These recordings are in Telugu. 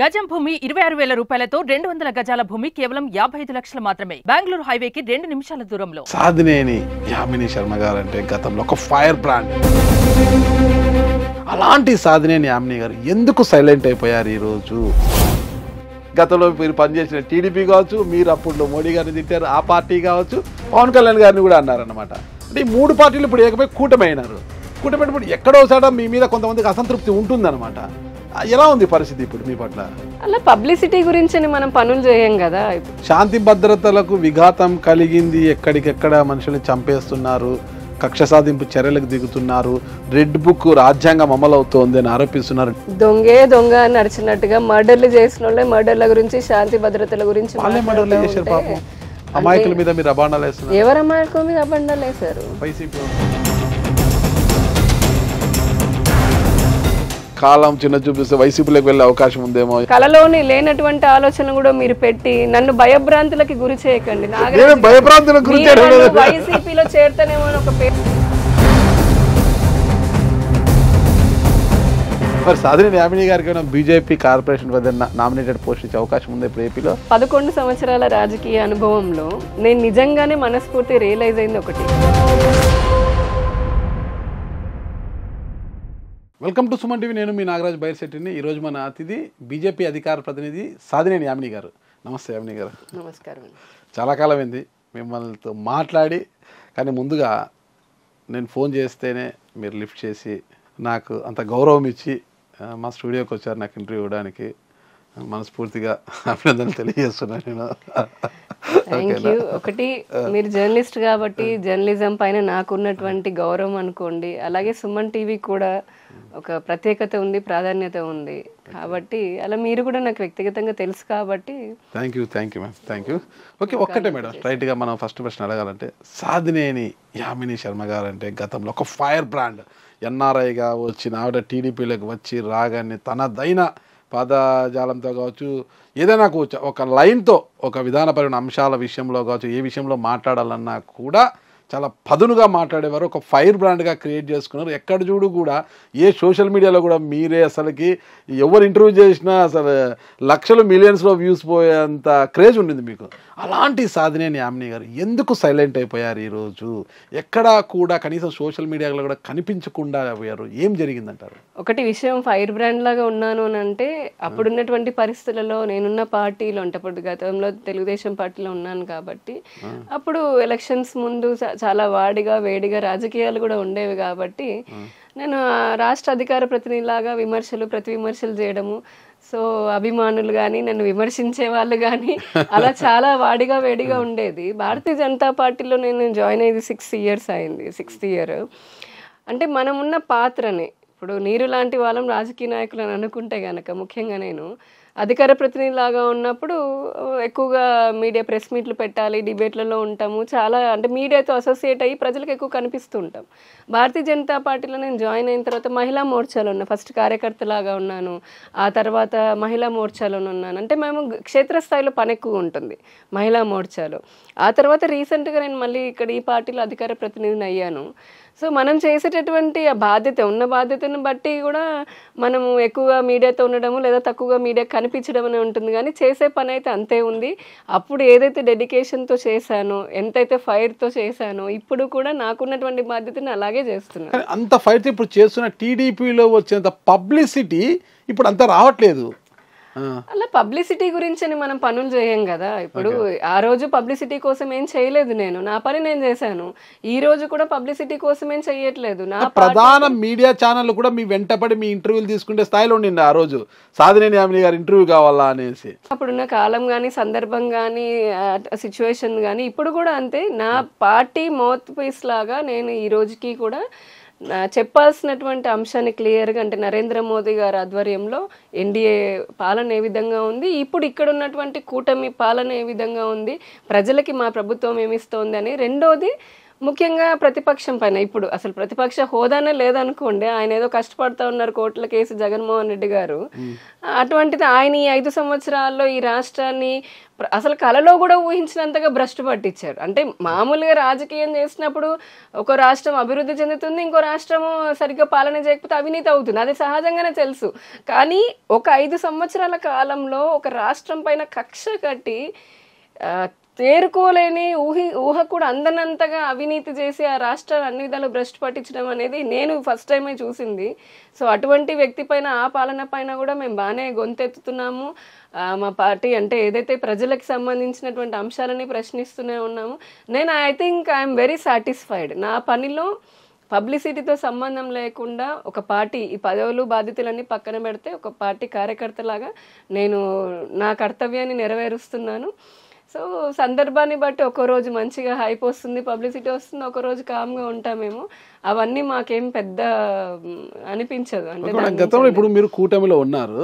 గజం భూమి ఇరవై ఆరు వేల రూపాయలతో రెండు వందల గజాల భూమి కేవలం యాభై ఐదు లక్షలు మాత్రమే బెంగళూరు హైవేకి రెండు నిమిషాల దూరంలో సాధినేని యామిని శర్మ గారు అంటే గతంలో ఒక ఫైర్ బ్రాండ్ అలాంటి సాధినేని యామిని గారు ఎందుకు సైలెంట్ అయిపోయారు ఈ రోజు గతంలో మీరు పనిచేసిన టీడీపీ కావచ్చు మీరు అప్పుడు మోడీ గారిని తిట్టారు ఆ పార్టీ కావచ్చు పవన్ కళ్యాణ్ గారిని కూడా అన్నారనమాట అంటే ఈ మూడు పార్టీలు ఇప్పుడు ఏకపోయి కూటమి అయినారు కూటమి ఎక్కడో సాడ మీ మీద కొంతమందికి అసంతృప్తి ఉంటుందన్నమాట ఎలా ఉంది పరిస్థితి ఇప్పుడు మీ పట్ల అలా పబ్లిసిటీ గురించి మనం పనులు చేయం కదా శాంతి భద్రతలకు విఘాతం కలిగింది ఎక్కడికెక్కడ మనుషుల్ని చంపేస్తున్నారు కక్ష సాధింపు చర్యలకు దిగుతున్నారు రెడ్ బుక్ రాజ్యాంగం అమలవుతోంది అని ఆరోపిస్తున్నారు దొంగే దొంగ నడిచినట్టుగా మర్డర్లు చేసిన మర్డర్ల గురించి శాంతి భద్రతల గురించి అమాయకుల మీద మీరు అబాండాలు వేస్తున్నారు ఎవరు అమాయకుల మీద అబాండాలు వేశారు వైసీపీ కాలం చిన్న చూపిస్తే వైసీపీలోకి వెళ్ళే అవకాశం ఉందేమో కలలోని లేనటువంటి ఆలోచన కూడా మీరు పెట్టి నన్ను భయభ్రాంతులకి గురి చేయకండి వైసీపీలో చేరుతానేమో అని ఒక మరి సాధిని నామినీ గారికి బీజేపీ కార్పొరేషన్ వద్ద నామినేటెడ్ పోస్ట్ ఇచ్చే అవకాశం ఉంది ఇప్పుడు ఏపీలో పదకొండు సంవత్సరాల రాజకీయ అనుభవంలో నేను నిజంగానే మనస్ఫూర్తి రియలైజ్ అయింది ఒకటి వెల్కమ్ టు సుమన్ టీవీ నేను మీ నాగరాజ్ బైర్శెట్టిని ఈరోజు మన అతిథి బీజేపీ అధికార ప్రతినిధి సాధినేని యామిని గారు నమస్తే యామిని గారు నమస్కారం చాలా కాలమైంది మిమ్మల్నితో మాట్లాడి కానీ ముందుగా నేను ఫోన్ చేస్తేనే మీరు లిఫ్ట్ చేసి నాకు అంత గౌరవం ఇచ్చి మా స్టూడియోకి వచ్చారు నాకు ఇంటర్వ్యూ ఇవ్వడానికి మనస్ఫూర్తిగా అభినందనలు తెలియజేస్తున్నాను నేను ఒకటి మీరు జర్నలిస్ట్ కాబట్టి జర్నలిజం పైన నాకున్నటువంటి గౌరవం అనుకోండి అలాగే సుమన్ టీవీ కూడా ఒక ప్రత్యేకత ఉంది ప్రాధాన్యత ఉంది కాబట్టి అలా మీరు కూడా నాకు వ్యక్తిగతంగా తెలుసు కాబట్టి thank you thank you ma'am thank you okay ఒక్కటే మేడం రైట్గా మనం ఫస్ట్ ప్రశ్న అడగాలంటే సాధినేని యామిని శర్మ గారు అంటే గతంలో ఒక ఫైర్ బ్రాండ్ ఎన్ఆర్ఐగా వచ్చిన ఆవిడ టీడీపీలోకి వచ్చి రాగానే తనదైన పాదజాలంతో కావచ్చు ఏదైనా కావచ్చు ఒక లైన్తో ఒక విధానపరమైన అంశాల విషయంలో కావచ్చు ఏ విషయంలో మాట్లాడాలన్నా కూడా చాలా పదునుగా మాట్లాడేవారు ఒక ఫైర్ బ్రాండ్గా క్రియేట్ చేసుకున్నారు ఎక్కడ చూడు కూడా ఏ సోషల్ మీడియాలో కూడా మీరే అసలుకి ఎవరు ఇంటర్వ్యూ చేసినా అసలు లక్షలు మిలియన్స్లో వ్యూస్ పోయేంత క్రేజ్ ఉండింది మీకు అలాంటి సాధనేని యామిని గారు ఎందుకు సైలెంట్ అయిపోయారు ఈరోజు ఎక్కడా కూడా కనీసం సోషల్ మీడియాలో కూడా కనిపించకుండా పోయారు ఏం జరిగిందంటారు ఒకటి విషయం ఫైర్ బ్రాండ్ లాగా ఉన్నాను అని అంటే అప్పుడున్నటువంటి పరిస్థితులలో నేనున్న పార్టీలో అంటే అప్పుడు గతంలో తెలుగుదేశం పార్టీలో ఉన్నాను కాబట్టి అప్పుడు ఎలక్షన్స్ ముందు చాలా వాడిగా వేడిగా రాజకీయాలు కూడా ఉండేవి కాబట్టి నేను రాష్ట్ర అధికార ప్రతినిధిలాగా విమర్శలు ప్రతి విమర్శలు చేయడము సో అభిమానులు కానీ నన్ను విమర్శించే వాళ్ళు కానీ అలా చాలా వాడిగా వేడిగా ఉండేది భారతీయ జనతా పార్టీలో నేను జాయిన్ అయ్యేది సిక్స్ ఇయర్స్ అయింది సిక్స్త్ ఇయర్ అంటే మనం ఉన్న పాత్రని ఇప్పుడు నీరు లాంటి వాళ్ళం రాజకీయ నాయకులను అనుకుంటే గనక ముఖ్యంగా నేను అధికార ప్రతినిధిలాగా ఉన్నప్పుడు ఎక్కువగా మీడియా ప్రెస్ మీట్లు పెట్టాలి డిబేట్లలో ఉంటాము చాలా అంటే మీడియాతో అసోసియేట్ అయ్యి ప్రజలకు ఎక్కువ కనిపిస్తూ ఉంటాం భారతీయ జనతా పార్టీలో నేను జాయిన్ అయిన తర్వాత మహిళా మోర్చాలో ఉన్నా ఫస్ట్ కార్యకర్తలాగా ఉన్నాను ఆ తర్వాత మహిళా మోర్చాలో ఉన్నాను అంటే మేము క్షేత్రస్థాయిలో పని ఎక్కువ ఉంటుంది మహిళా మోర్చాలో ఆ తర్వాత రీసెంట్గా నేను మళ్ళీ ఇక్కడ ఈ పార్టీలో అధికార ప్రతినిధిని అయ్యాను సో మనం చేసేటటువంటి ఆ బాధ్యత ఉన్న బాధ్యతను బట్టి కూడా మనము ఎక్కువగా మీడియాతో ఉండడము లేదా తక్కువగా మీడియా కనిపించడం అనే ఉంటుంది కానీ చేసే పని అయితే అంతే ఉంది అప్పుడు ఏదైతే డెడికేషన్తో చేశానో ఎంతైతే ఫైర్తో చేశానో ఇప్పుడు కూడా నాకున్నటువంటి బాధ్యతను అలాగే చేస్తున్నాను అంత ఫైర్తో ఇప్పుడు చేస్తున్న టీడీపీలో వచ్చినంత పబ్లిసిటీ ఇప్పుడు అంత రావట్లేదు అలా పబ్లిసిటీ గురించి మనం పనులు చేయం కదా ఇప్పుడు ఆ రోజు పబ్లిసిటీ కోసం ఏం చేయలేదు నేను నా పని నేను చేశాను ఈ రోజు కూడా పబ్లిసిటీ కోసం ఏం చేయట్లేదు నా ప్రధాన మీడియా ఛానల్ కూడా మీ వెంటపడి మీ ఇంటర్వ్యూలు తీసుకుంటే స్థాయిలో ఉండింది ఆ రోజు సాధన యామిని గారు ఇంటర్వ్యూ కావాలా అనేసి అప్పుడున్న కాలం కానీ సందర్భం కానీ సిచ్యువేషన్ కానీ ఇప్పుడు కూడా అంతే నా పార్టీ మౌత్ పీస్ లాగా నేను ఈ రోజుకి కూడా చెప్పాల్సినటువంటి అంశాన్ని క్లియర్గా అంటే నరేంద్ర మోదీ గారి ఆధ్వర్యంలో ఎన్డీఏ పాలన ఏ విధంగా ఉంది ఇప్పుడు ఇక్కడ ఉన్నటువంటి కూటమి పాలన ఏ విధంగా ఉంది ప్రజలకి మా ప్రభుత్వం ఏమిస్తోంది అని రెండోది ముఖ్యంగా ప్రతిపక్షం పైన ఇప్పుడు అసలు ప్రతిపక్ష హోదానే లేదనుకోండి ఆయన ఏదో కష్టపడతా ఉన్నారు కోట్ల కేసు జగన్మోహన్ రెడ్డి గారు అటువంటిది ఆయన ఈ ఐదు సంవత్సరాల్లో ఈ రాష్ట్రాన్ని అసలు కళలో కూడా ఊహించినంతగా భ్రష్టు పట్టించారు అంటే మామూలుగా రాజకీయం చేసినప్పుడు ఒక రాష్ట్రం అభివృద్ధి చెందుతుంది ఇంకో రాష్ట్రము సరిగ్గా పాలన చేయకపోతే అవినీతి అవుతుంది అది సహజంగానే తెలుసు కానీ ఒక ఐదు సంవత్సరాల కాలంలో ఒక రాష్ట్రం పైన కక్ష కట్టి తేరుకోలేని ఊహి ఊహ కూడా అందనంతగా అవినీతి చేసి ఆ రాష్ట్రాన్ని అన్ని విధాలు భ్రష్టు పట్టించడం అనేది నేను ఫస్ట్ టైమే చూసింది సో అటువంటి వ్యక్తి పైన ఆ పాలన పైన కూడా మేము బాగానే గొంతెత్తుతున్నాము మా పార్టీ అంటే ఏదైతే ప్రజలకు సంబంధించినటువంటి అంశాలని ప్రశ్నిస్తూనే ఉన్నాము నేను I think I'm very satisfied నా పనిలో పబ్లిసిటీతో సంబంధం లేకుండా ఒక పార్టీ ఈ పదవులు బాధ్యతలన్నీ పక్కన పెడితే ఒక పార్టీ కార్యకర్తలాగా నేను నా కర్తవ్యాన్ని నెరవేరుస్తున్నాను సో సందర్భాన్ని బట్టి ఒక్కో రోజు మంచిగా హైప్ వస్తుంది పబ్లిసిటీ వస్తుంది ఒక రోజు ఉంటాం మేము అవన్నీ మాకేం పెద్ద అనిపించదు అంటే గతంలో ఇప్పుడు మీరు కూటమిలో ఉన్నారు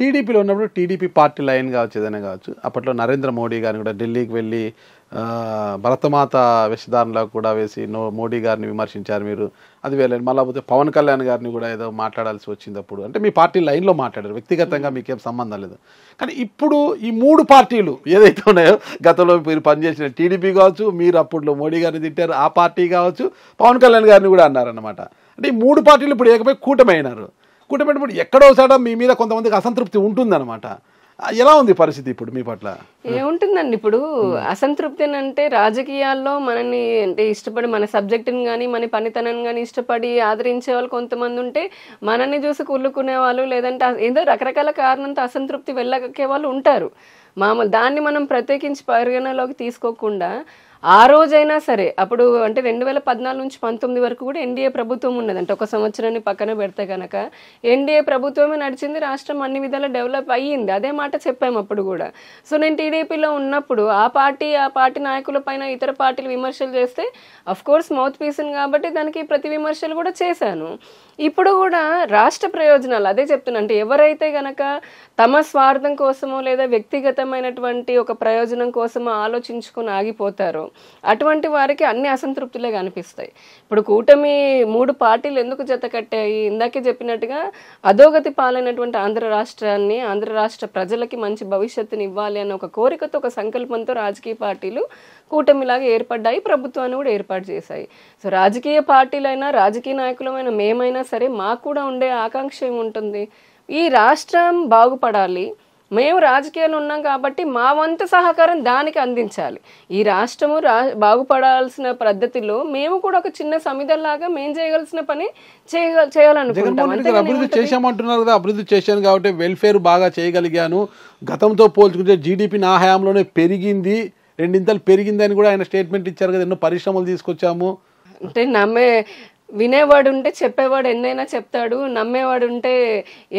టీడీపీలో ఉన్నప్పుడు టీడీపీ పార్టీ లైన్ కావచ్చు ఏదైనా కావచ్చు అప్పట్లో నరేంద్ర మోడీ గారిని కూడా ఢిల్లీకి వెళ్ళి భరతమాత వేషధారణలో కూడా వేసి నో మోడీ గారిని విమర్శించారు మీరు అది వేయలేదు మళ్ళీ పోతే పవన్ కళ్యాణ్ గారిని కూడా ఏదో మాట్లాడాల్సి వచ్చినప్పుడు అంటే మీ పార్టీ లైన్లో మాట్లాడారు వ్యక్తిగతంగా hmm. మీకేం సంబంధం లేదు కానీ ఇప్పుడు ఈ మూడు పార్టీలు ఏదైతే ఉన్నాయో గతంలో మీరు పనిచేసిన టీడీపీ కావచ్చు మీరు అప్పుడు మోడీ గారిని తిట్టారు ఆ పార్టీ కావచ్చు పవన్ కళ్యాణ్ గారిని కూడా అన్నారన్నమాట అంటే ఈ మూడు పార్టీలు ఇప్పుడు ఏకపోయి కూటమైనారు కూటమైనప్పుడు ఎక్కడో సడ మీ మీద కొంతమందికి అసంతృప్తి ఉంటుందన్నమాట ఎలా ఉంది పరిస్థితి ఇప్పుడు మీ పట్ల ఏముంటుందండి ఇప్పుడు అసంతృప్తి అంటే రాజకీయాల్లో మనని అంటే ఇష్టపడి మన సబ్జెక్టుని కానీ మన పనితనాన్ని కానీ ఇష్టపడి ఆదరించే వాళ్ళు కొంతమంది ఉంటే మనల్ని చూసి కుళ్ళుకునే వాళ్ళు లేదంటే ఏదో రకరకాల కారణంతో అసంతృప్తి వెళ్ళకే వాళ్ళు ఉంటారు మామూలు దాన్ని మనం ప్రత్యేకించి పరిగణలోకి తీసుకోకుండా ఆ రోజైనా సరే అప్పుడు అంటే రెండు వేల పద్నాలుగు నుంచి పంతొమ్మిది వరకు కూడా ఎన్డీఏ ప్రభుత్వం ఉన్నదంటే ఒక సంవత్సరాన్ని పక్కన పెడితే కనుక ఎన్డీఏ ప్రభుత్వమే నడిచింది రాష్ట్రం అన్ని విధాలా డెవలప్ అయ్యింది అదే మాట చెప్పాము అప్పుడు కూడా సో నేను టీడీపీలో ఉన్నప్పుడు ఆ పార్టీ ఆ పార్టీ నాయకుల పైన ఇతర పార్టీలు విమర్శలు చేస్తే అఫ్ కోర్స్ మౌత్ పీసన్ కాబట్టి దానికి ప్రతి విమర్శలు కూడా చేశాను ఇప్పుడు కూడా రాష్ట్ర ప్రయోజనాలు అదే చెప్తున్నా అంటే ఎవరైతే గనక తమ స్వార్థం కోసమో లేదా వ్యక్తిగతమైనటువంటి ఒక ప్రయోజనం కోసమో ఆలోచించుకుని ఆగిపోతారో చూస్తున్నాం అటువంటి వారికి అన్ని అసంతృప్తులే కనిపిస్తాయి ఇప్పుడు కూటమి మూడు పార్టీలు ఎందుకు జత కట్టాయి ఇందాకే చెప్పినట్టుగా అధోగతి పాలైనటువంటి ఆంధ్ర రాష్ట్రాన్ని ఆంధ్ర రాష్ట్ర ప్రజలకి మంచి భవిష్యత్తుని ఇవ్వాలి అన్న ఒక కోరికతో ఒక సంకల్పంతో రాజకీయ పార్టీలు కూటమిలాగా ఏర్పడ్డాయి ప్రభుత్వాన్ని కూడా ఏర్పాటు చేశాయి సో రాజకీయ పార్టీలైనా రాజకీయ నాయకులమైన మేమైనా సరే మాకు కూడా ఉండే ఆకాంక్ష ఏముంటుంది ఈ రాష్ట్రం బాగుపడాలి మేము రాజకీయాలు ఉన్నాం కాబట్టి మా వంతు సహకారం దానికి అందించాలి ఈ రాష్ట్రము రా బాగుపడాల్సిన పద్ధతిలో మేము కూడా ఒక చిన్న సమిధల్లాగా మేము చేయగలసిన పని చేయగల అభివృద్ధి చేశామంటున్నారు కదా అభివృద్ధి చేశాను కాబట్టి వెల్ఫేర్ బాగా చేయగలిగాను గతంతో పోల్చుకుంటే జీడిపి నా హయాంలోనే పెరిగింది రెండింతలు పెరిగిందని కూడా ఆయన స్టేట్మెంట్ ఇచ్చారు కదా ఎన్నో పరిశ్రమలు తీసుకొచ్చాము అంటే నమ్మే వినేవాడు ఉంటే చెప్పేవాడు ఎన్నైనా చెప్తాడు నమ్మేవాడు ఉంటే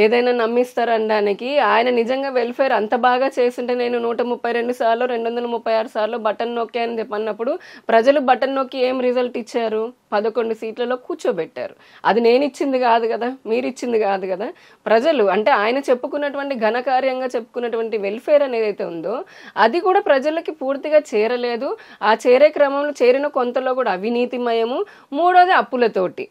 ఏదైనా నమ్మిస్తారు అనడానికి ఆయన నిజంగా వెల్ఫేర్ అంత బాగా చేస్తుంటే నేను నూట ముప్పై రెండు సార్లు రెండు వందల ముప్పై ఆరు సార్లు బటన్ అని చెప్పన్నప్పుడు ప్రజలు బటన్ నొక్కి ఏం రిజల్ట్ ఇచ్చారు పదకొండు సీట్లలో కూర్చోబెట్టారు అది నేను ఇచ్చింది కాదు కదా మీరు ఇచ్చింది కాదు కదా ప్రజలు అంటే ఆయన చెప్పుకున్నటువంటి ఘనకార్యంగా చెప్పుకున్నటువంటి వెల్ఫేర్ అనేది ఉందో అది కూడా ప్రజలకి పూర్తిగా చేరలేదు ఆ చేరే క్రమంలో చేరిన కొంతలో కూడా అవినీతిమయము మూడోది అప్పులతోటి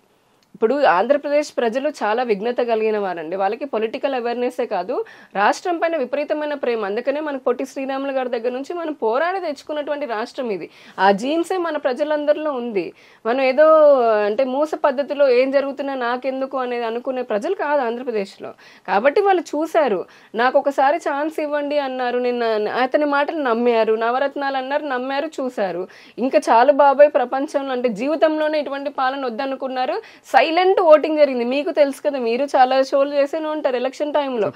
ఇప్పుడు ఆంధ్రప్రదేశ్ ప్రజలు చాలా విఘ్నత కలిగిన వారండి వాళ్ళకి పొలిటికల్ అవేర్నెసే కాదు రాష్ట్రం పైన విపరీతమైన ప్రేమ అందుకనే మనకు పొట్టి శ్రీరాములు గారి దగ్గర నుంచి మనం పోరాడి తెచ్చుకున్నటువంటి రాష్ట్రం ఇది ఆ జీన్సే మన ప్రజలందరిలో ఉంది మనం ఏదో అంటే మూస పద్ధతిలో ఏం జరుగుతున్నా నాకెందుకు అనేది అనుకునే ప్రజలు కాదు ఆంధ్రప్రదేశ్లో కాబట్టి వాళ్ళు చూశారు నాకు ఒకసారి ఛాన్స్ ఇవ్వండి అన్నారు నిన్న అతని మాటలు నమ్మారు నవరత్నాలు అన్నారు నమ్మారు చూశారు ఇంకా చాలా బాబాయ్ ప్రపంచంలో అంటే జీవితంలోనే ఇటువంటి పాలన వద్దనుకున్నారు సై సైలెంట్ ఓటింగ్ జరిగింది మీకు తెలుసు కదా మీరు చాలా షోలు చేసే ఉంటారు ఎలక్షన్ టైంలో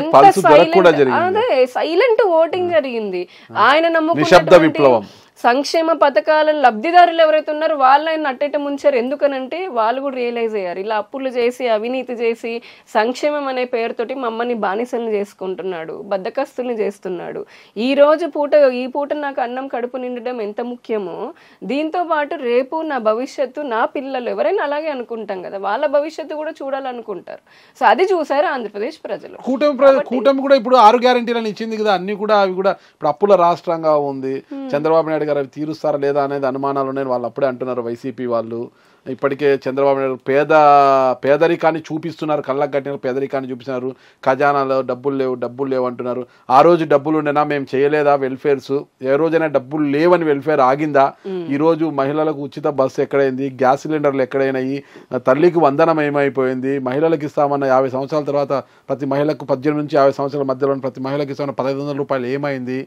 ఎంత సైలెంట్ అదే సైలెంట్ ఓటింగ్ జరిగింది ఆయన నమ్ముకున్నటువంటి సంక్షేమ పథకాల లబ్ధిదారులు ఎవరైతే ఉన్నారో ఆయన అట్టేట ముంచారు ఎందుకనంటే వాళ్ళు కూడా రియలైజ్ అయ్యారు ఇలా అప్పులు చేసి అవినీతి చేసి సంక్షేమం అనే పేరుతోటి మమ్మల్ని బానిసలు చేసుకుంటున్నాడు బద్దకస్తుల్ని చేస్తున్నాడు ఈ రోజు పూట ఈ పూట నాకు అన్నం కడుపు నిండడం ఎంత ముఖ్యమో దీంతో పాటు రేపు నా భవిష్యత్తు నా పిల్లలు ఎవరైనా అలాగే అనుకుంటాం కదా వాళ్ళ భవిష్యత్తు కూడా చూడాలనుకుంటారు సో అది చూసారు ఆంధ్రప్రదేశ్ ప్రజలు కూటమి కూటమి కూడా ఇప్పుడు ఆరు గ్యారంటీలను ఇచ్చింది కదా అన్ని కూడా అవి కూడా ఇప్పుడు అప్పుల రాష్ట్రంగా ఉంది చంద్రబాబు నాయుడు గారు అవి తీరుస్తారా లేదా అనేది అనుమానాలు ఉన్నాయని వాళ్ళు అప్పుడే అంటున్నారు వైసీపీ వాళ్ళు ఇప్పటికే చంద్రబాబు నాయుడు పేద పేదరికాన్ని చూపిస్తున్నారు కళ్ళకు కట్టిన పేదరికాన్ని చూపిస్తున్నారు ఖజానాలో డబ్బులు లేవు డబ్బులు లేవు అంటున్నారు ఆ రోజు డబ్బులు ఉండేనా మేము చేయలేదా వెల్ఫేర్స్ ఏ రోజైనా డబ్బులు లేవని వెల్ఫేర్ ఆగిందా ఈ రోజు మహిళలకు ఉచిత బస్సు ఎక్కడైంది గ్యాస్ సిలిండర్లు ఎక్కడైనాయి తల్లికి వందనం ఏమైపోయింది మహిళలకు ఇస్తామన్న యాభై సంవత్సరాల తర్వాత ప్రతి మహిళకు పద్దెనిమిది నుంచి యాభై సంవత్సరాల మధ్యలో ప్రతి మహిళకి ఇస్తామన్న పదహైదు వందల రూపాయలు ఏమైంది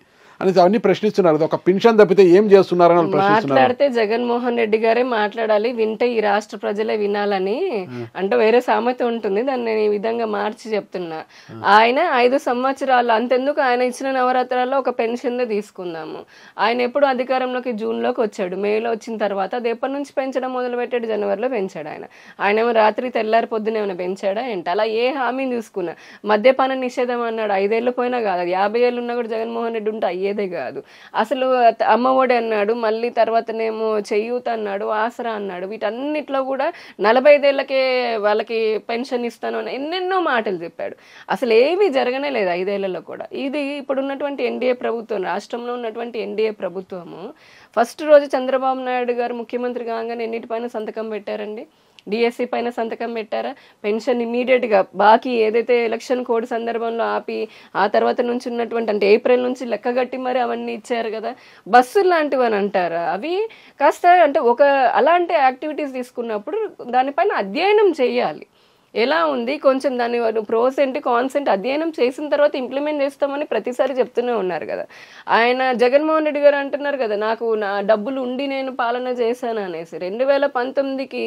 అనేసి అవన్నీ ప్రశ్నిస్తున్నారు ఒక పెన్షన్ తప్పితే ఏం చేస్తున్నారని మాట్లాడితే జగన్మోహన్ రెడ్డి గారే మాట్లాడాలి వింటే ఈ రాష్ట్ర ప్రజలే వినాలని అంటే వేరే సామెత ఉంటుంది దాన్ని నేను ఈ విధంగా మార్చి చెప్తున్నా ఆయన ఐదు సంవత్సరాలు అంతెందుకు ఆయన ఇచ్చిన నవరాత్రాల్లో ఒక పెన్షన్ తీసుకుందాము ఆయన ఎప్పుడు అధికారంలోకి జూన్ లోకి వచ్చాడు మేలో వచ్చిన తర్వాత అది ఎప్పటి నుంచి పెంచడం మొదలు పెట్టాడు జనవరిలో పెంచాడు ఆయన ఆయన ఏమో రాత్రి తెల్లారి పొద్దున ఏమైనా పెంచాడా ఏంటి అలా ఏ హామీని తీసుకున్నా మద్యపాన నిషేధం అన్నాడు ఐదేళ్ళు పోయినా కాదు యాభై ఏళ్ళు ఉన్నా కూడా జగన్మోహన్ రెడ్డి ఉంటే అయ్యేదే కాదు అసలు అమ్మఒడి అన్నాడు మళ్ళీ తర్వాతనేమో చెయ్యూత అన్నాడు ఆసరా అన్నాడు వీటన్నిట్లో కూడా నలభై ఐదేళ్లకే వాళ్ళకి పెన్షన్ ఇస్తాను అని ఎన్నెన్నో మాటలు చెప్పాడు అసలు ఏమీ జరగనే లేదు ఐదేళ్లలో కూడా ఇది ఇప్పుడున్నటువంటి ఎన్డీఏ ప్రభుత్వం రాష్ట్రంలో ఉన్నటువంటి ఎన్డీఏ ప్రభుత్వము ఫస్ట్ రోజు చంద్రబాబు నాయుడు గారు ముఖ్యమంత్రి కాగానే ఎన్నిటిపైన సంతకం పెట్టారండి డిఎస్సి e పైన సంతకం పెట్టారా పెన్షన్ ఇమీడియట్గా బాకీ ఏదైతే ఎలక్షన్ కోడ్ సందర్భంలో ఆపి ఆ తర్వాత నుంచి ఉన్నటువంటి అంటే ఏప్రిల్ నుంచి లెక్కగట్టి మరి అవన్నీ ఇచ్చారు కదా బస్సులు లాంటివి అని అంటారా అవి కాస్త అంటే ఒక అలాంటి యాక్టివిటీస్ తీసుకున్నప్పుడు దానిపైన అధ్యయనం చేయాలి ఎలా ఉంది కొంచెం దాని ప్రోస్ ఏంటి కాన్స్ ఏంటి అధ్యయనం చేసిన తర్వాత ఇంప్లిమెంట్ చేస్తామని ప్రతిసారి చెప్తూనే ఉన్నారు కదా ఆయన జగన్మోహన్ రెడ్డి గారు అంటున్నారు కదా నాకు నా డబ్బులు ఉండి నేను పాలన చేశాను అనేసి రెండు వేల పంతొమ్మిదికి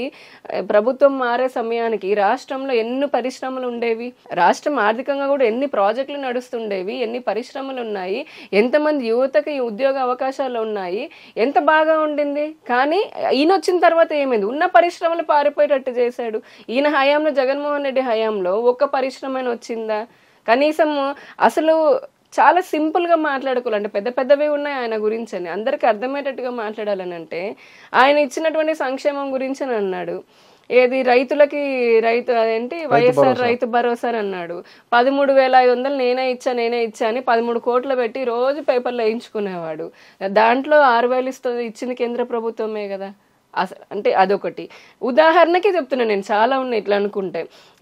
ప్రభుత్వం మారే సమయానికి రాష్ట్రంలో ఎన్ని పరిశ్రమలు ఉండేవి రాష్ట్రం ఆర్థికంగా కూడా ఎన్ని ప్రాజెక్టులు నడుస్తుండేవి ఎన్ని పరిశ్రమలు ఉన్నాయి ఎంతమంది యువతకి ఉద్యోగ అవకాశాలు ఉన్నాయి ఎంత బాగా ఉండింది కానీ ఈయన వచ్చిన తర్వాత ఏమైంది ఉన్న పరిశ్రమలు పారిపోయేటట్టు చేశాడు ఈయన హయాంలో జగన్ జగన్మోహన్ రెడ్డి హయాంలో ఒక్క పరిశ్రమ వచ్చిందా కనీసం అసలు చాలా సింపుల్గా మాట్లాడుకోవాలి అంటే పెద్ద పెద్దవి ఉన్నాయి ఆయన గురించి అని అందరికీ అర్థమయ్యేటట్టుగా మాట్లాడాలని అంటే ఆయన ఇచ్చినటువంటి సంక్షేమం గురించి అని అన్నాడు ఏది రైతులకి రైతు అదేంటి వైఎస్ఆర్ రైతు భరోసా అన్నాడు పదమూడు వేల ఐదు వందలు నేనే ఇచ్చా నేనే ఇచ్చా అని పదమూడు కోట్లు పెట్టి రోజు పేపర్లో వేయించుకునేవాడు దాంట్లో ఆరు వేలు ఇస్తుంది ఇచ్చింది కేంద్ర ప్రభుత్వమే కదా అసలు అంటే అదొకటి ఉదాహరణకే చెప్తున్నాను నేను చాలా ఉన్నాయి ఇట్లా అనుకుంటే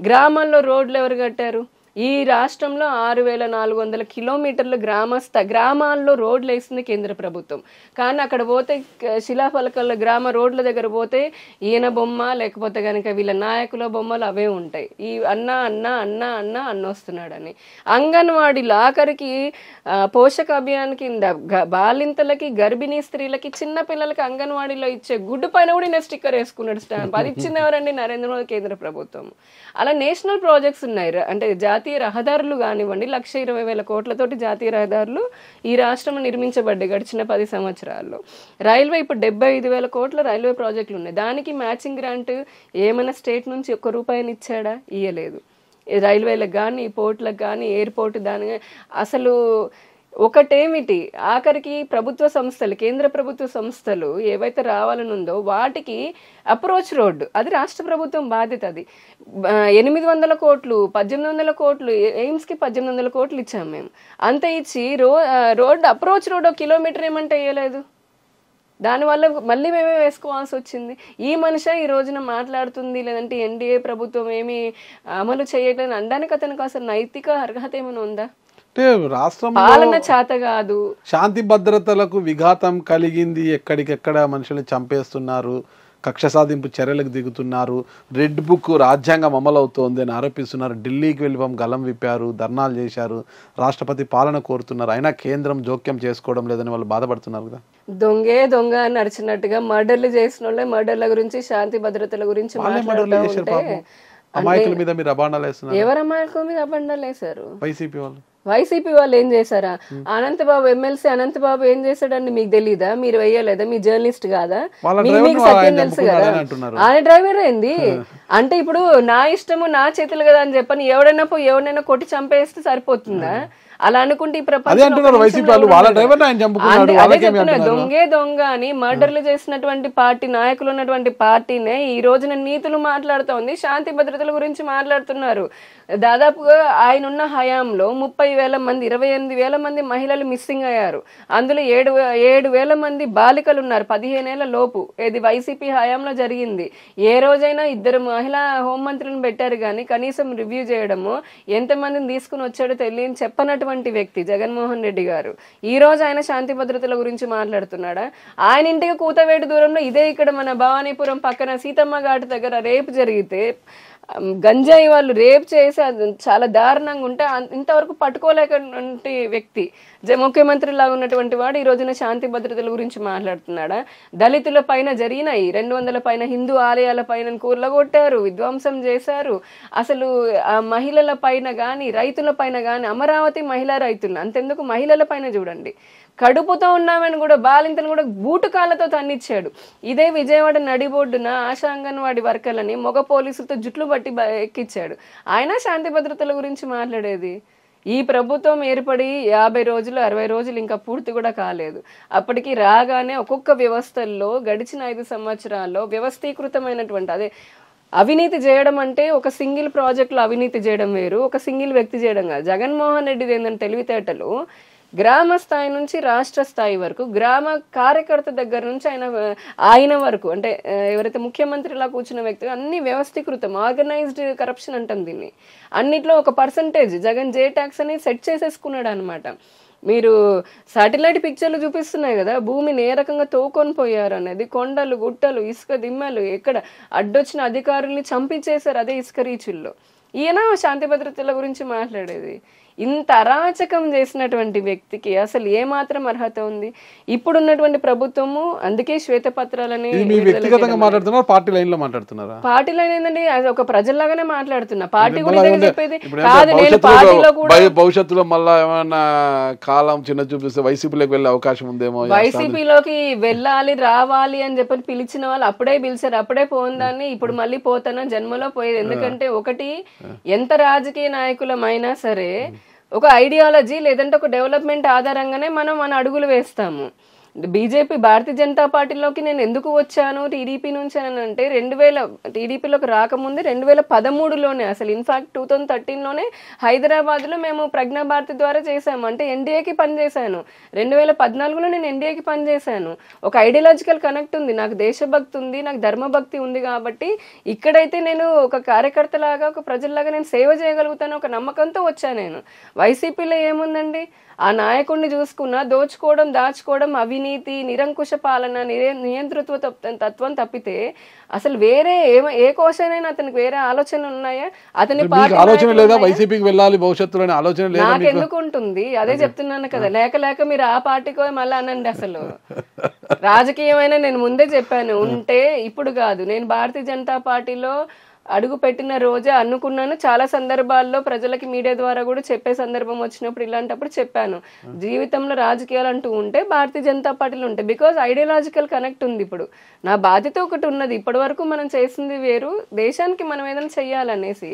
గ్రామాల్లో రోడ్లు ఎవరు కట్టారు ఈ రాష్ట్రంలో ఆరు వేల నాలుగు వందల కిలోమీటర్ల గ్రామస్థ గ్రామాల్లో రోడ్లు వేసింది కేంద్ర ప్రభుత్వం కానీ అక్కడ పోతే శిలాఫలకాల గ్రామ రోడ్ల దగ్గర పోతే ఈయన బొమ్మ లేకపోతే కనుక వీళ్ళ నాయకుల బొమ్మలు అవే ఉంటాయి ఈ అన్న అన్న అన్న అన్న వస్తున్నాడని అంగన్వాడి ఆఖరికి పోషక అభియాన్ కింద బాలింతలకి గర్భిణీ స్త్రీలకి చిన్న పిల్లలకి అంగన్వాడీలో ఇచ్చే గుడ్డు పైన కూడా నేను స్టిక్కర్ వేసుకున్నాడు స్టాంప్ అది ఇచ్చింది ఎవరండి నరేంద్ర మోదీ కేంద్ర ప్రభుత్వం అలా నేషనల్ ప్రాజెక్ట్స్ ఉన్నాయి అంటే జాతి జాతీయ రహదారులు కానివ్వండి లక్ష ఇరవై వేల కోట్లతోటి జాతీయ రహదారులు ఈ రాష్ట్రంలో నిర్మించబడ్డాయి గడిచిన పది సంవత్సరాల్లో రైల్వే ఇప్పుడు డెబ్బై ఐదు వేల కోట్ల రైల్వే ప్రాజెక్టులు ఉన్నాయి దానికి మ్యాచింగ్ గ్రాంట్ ఏమైనా స్టేట్ నుంచి ఒక్క రూపాయిని ఇచ్చాడా ఇయ్యలేదు రైల్వేలకు కానీ పోర్ట్లకు కానీ ఎయిర్పోర్ట్ దాని అసలు ఒకటేమిటి ఆఖరికి ప్రభుత్వ సంస్థలు కేంద్ర ప్రభుత్వ సంస్థలు ఏవైతే రావాలనుందో వాటికి అప్రోచ్ రోడ్డు అది రాష్ట్ర ప్రభుత్వం బాధ్యత అది ఎనిమిది వందల కోట్లు పద్దెనిమిది వందల కోట్లు ఎయిమ్స్కి పద్దెనిమిది వందల కోట్లు ఇచ్చాము మేము అంత ఇచ్చి రో రోడ్డు అప్రోచ్ రోడ్ ఒక కిలోమీటర్ ఏమంటే వేయలేదు దానివల్ల మళ్ళీ మేమే వేసుకోవాల్సి వచ్చింది ఈ మనిషి ఈ రోజున మాట్లాడుతుంది లేదంటే ఎన్డీఏ ప్రభుత్వం ఏమీ అమలు చేయట్లేదు అనడానికి అతనికి అసలు నైతిక అర్హత ఏమైనా ఉందా అంటే రాష్ట్రం చేత కాదు శాంతి భద్రతలకు విఘాతం కలిగింది ఎక్కడికెక్కడ మనుషుల్ని చంపేస్తున్నారు కక్ష సాధింపు చర్యలకు దిగుతున్నారు రెడ్ బుక్ రాజ్యాంగం అమలవుతోంది అని ఆరోపిస్తున్నారు ఢిల్లీకి వెళ్ళి గలం విప్పారు ధర్నాలు చేశారు రాష్ట్రపతి పాలన కోరుతున్నారు అయినా కేంద్రం జోక్యం చేసుకోవడం లేదని వాళ్ళు బాధపడుతున్నారు కదా దొంగే దొంగ అని నడిచినట్టుగా మర్డర్లు చేసిన వాళ్ళే మర్డర్ల గురించి శాంతి భద్రతల గురించి అమాయకుల మీద మీరు అబాండాలు ఎవరు అమాయకుల మీద అబాండాలు వైసీపీ వాళ్ళు వైసీపీ వాళ్ళు ఏం చేశారా అనంతబాబు ఎమ్మెల్సీ అనంతబాబు ఏం చేశాడని మీకు తెలియదా మీరు వేయలేదా మీ జర్నలిస్ట్ కాదా మీకు సత్యం తెలుసు కదా ఆయన డ్రైవర్ ఏంది అంటే ఇప్పుడు నా ఇష్టము నా చేతులు కదా అని చెప్పని ఎవడైనా పోయి ఎవడైనా కొట్టి చంపేస్తే సరిపోతుందా అలా అనుకుంటే ఈ ప్రపంచం దొంగే దొంగ అని మర్డర్లు చేసినటువంటి పార్టీ నాయకులు ఉన్నటువంటి పార్టీనే ఈ రోజున నీతులు మాట్లాడుతూ ఉంది శాంతి భద్రతల గురించి మాట్లాడుతున్నారు దాదాపుగా ఆయన ఉన్న హయాంలో ముప్పై వేల మంది ఇరవై ఎనిమిది వేల మంది మహిళలు మిస్సింగ్ అయ్యారు అందులో ఏడు ఏడు వేల మంది బాలికలు ఉన్నారు పదిహేనేళ్ల లోపు ఇది వైసీపీ హయాంలో జరిగింది ఏ రోజైనా ఇద్దరు మహిళా హోంమంత్రిని పెట్టారు కానీ కనీసం రివ్యూ చేయడము ఎంతమందిని తీసుకుని వచ్చాడో తెలియని చెప్పనట్టు ఉన్నటువంటి వ్యక్తి జగన్మోహన్ రెడ్డి గారు ఈ రోజు ఆయన శాంతి భద్రతల గురించి మాట్లాడుతున్నాడా ఆయన ఇంటికి కూతవేటు దూరంలో ఇదే ఇక్కడ మన భవానీపురం పక్కన సీతమ్మ ఘాటు దగ్గర రేపు జరిగితే గంజాయి వాళ్ళు రేప్ చేసి చాలా దారుణంగా ఉంటే ఇంతవరకు పట్టుకోలేకటువంటి వ్యక్తి ముఖ్యమంత్రి లాగా ఉన్నటువంటి వాడు ఈ రోజున శాంతి భద్రతల గురించి మాట్లాడుతున్నాడా దళితుల పైన జరిగినాయి రెండు వందల పైన హిందూ ఆలయాల పైన కూర్లగొట్టారు విధ్వంసం చేశారు అసలు ఆ మహిళల పైన కానీ రైతుల పైన కానీ అమరావతి మహిళా రైతులను అంతెందుకు మహిళల పైన చూడండి కడుపుతో ఉన్నామని కూడా బాలింతను కూడా బూటుకాలతో తన్నిచ్చాడు ఇదే విజయవాడ నడిబొడ్డున ఆశా అంగన్వాడి వర్కర్లని మగ పోలీసులతో జుట్లు పట్టి ఎక్కిచ్చాడు ఆయన శాంతి భద్రతల గురించి మాట్లాడేది ఈ ప్రభుత్వం ఏర్పడి యాభై రోజులు అరవై రోజులు ఇంకా పూర్తి కూడా కాలేదు అప్పటికి రాగానే ఒక్కొక్క వ్యవస్థల్లో గడిచిన ఐదు సంవత్సరాల్లో వ్యవస్థీకృతమైనటువంటి అదే అవినీతి చేయడం అంటే ఒక సింగిల్ ప్రాజెక్ట్లో అవినీతి చేయడం వేరు ఒక సింగిల్ వ్యక్తి చేయడం కాదు జగన్మోహన్ రెడ్డిది ఏంటంటే తెలివితేటలు గ్రామ స్థాయి నుంచి రాష్ట్ర స్థాయి వరకు గ్రామ కార్యకర్త దగ్గర నుంచి ఆయన ఆయన వరకు అంటే ఎవరైతే ముఖ్యమంత్రిలా కూర్చున్న వ్యక్తి అన్ని వ్యవస్థీకృతం ఆర్గనైజ్డ్ కరప్షన్ అంటాం దీన్ని అన్నిట్లో ఒక పర్సంటేజ్ జగన్ జే ట్యాక్స్ అని సెట్ చేసేసుకున్నాడు అనమాట మీరు సాటిలైట్ పిక్చర్లు చూపిస్తున్నాయి కదా భూమిని ఏ రకంగా తోకొని పోయారు అనేది కొండలు గుట్టలు ఇసుక దిమ్మలు ఎక్కడ అడ్డొచ్చిన అధికారుల్ని చంపించేశారు అదే ఇసుక రీచుల్లో ఈయన శాంతి భద్రతల గురించి మాట్లాడేది ఇంత అరాచకం చేసినటువంటి వ్యక్తికి అసలు ఏ మాత్రం అర్హత ఉంది ఇప్పుడు ఉన్నటువంటి ప్రభుత్వము అందుకే శ్వేతపత్రాలని వ్యక్తిగతంగా మాట్లాడుతున్నారు పార్టీ లైన్ లో మాట్లాడుతున్నారా పార్టీ లైన్ ఏంటంటే ఒక ప్రజల్లాగానే మాట్లాడుతున్నా పార్టీ కూడా చెప్పేది కాదు నేను పార్టీలో కూడా భవిష్యత్తులో మళ్ళా ఏమన్నా కాలం చిన్న చూపిస్తే వైసీపీలోకి వెళ్ళే అవకాశం ఉందేమో వైసీపీలోకి వెళ్ళాలి రావాలి అని చెప్పి పిలిచిన వాళ్ళు అప్పుడే పిలిచారు అప్పుడే పోందాన్ని ఇప్పుడు మళ్ళీ పోతానని జన్మలో పోయేది ఎందుకంటే ఒకటి ఎంత రాజకీయ నాయకులమైనా సరే ఒక ఐడియాలజీ లేదంటే ఒక డెవలప్మెంట్ ఆధారంగానే మనం మన అడుగులు వేస్తాము బీజేపీ భారతీయ జనతా పార్టీలోకి నేను ఎందుకు వచ్చాను టీడీపీ నుంచి అని అంటే రెండు వేల టీడీపీలోకి రాకముందు రెండు వేల పదమూడులోనే అసలు ఇన్ఫాక్ట్ టూ థౌజండ్ థర్టీన్లోనే హైదరాబాద్లో మేము ప్రజ్ఞా భారతి ద్వారా చేశాము అంటే ఎన్డీఏకి పనిచేశాను రెండు వేల పద్నాలుగులో నేను ఎన్డీఏకి పనిచేశాను ఒక ఐడియాలజికల్ కనెక్ట్ ఉంది నాకు దేశభక్తి ఉంది నాకు ధర్మభక్తి ఉంది కాబట్టి ఇక్కడైతే నేను ఒక కార్యకర్తలాగా ఒక ప్రజల్లాగా నేను సేవ చేయగలుగుతాను ఒక నమ్మకంతో వచ్చాను నేను వైసీపీలో ఏముందండి ఆ నాయకుడిని చూసుకున్న దోచుకోవడం దాచుకోవడం అవినీతి నిరంకుశ పాలన నియంతృత్వ తత్వం తప్పితే అసలు వేరే ఏ ఏ కోసమైనా అతనికి వేరే ఆలోచనలు ఉన్నాయా అతని ఆలోచన లేదా వైసీపీకి వెళ్ళాలి భవిష్యత్తులో ఆలోచన నాకు ఎందుకు ఉంటుంది అదే చెప్తున్నాను కదా లేక లేక మీరు ఆ పార్టీకో మళ్ళీ అనండి అసలు రాజకీయమైన నేను ముందే చెప్పాను ఉంటే ఇప్పుడు కాదు నేను భారతీయ జనతా పార్టీలో అడుగు పెట్టిన రోజే అనుకున్నాను చాలా సందర్భాల్లో ప్రజలకి మీడియా ద్వారా కూడా చెప్పే సందర్భం వచ్చినప్పుడు ఇలాంటప్పుడు చెప్పాను జీవితంలో రాజకీయాలు అంటూ ఉంటే భారతీయ జనతా పార్టీలు ఉంటాయి బికాజ్ ఐడియాలజికల్ కనెక్ట్ ఉంది ఇప్పుడు నా బాధ్యత ఒకటి ఉన్నది ఇప్పటి వరకు మనం చేసింది వేరు దేశానికి మనం ఏదైనా చెయ్యాలనేసి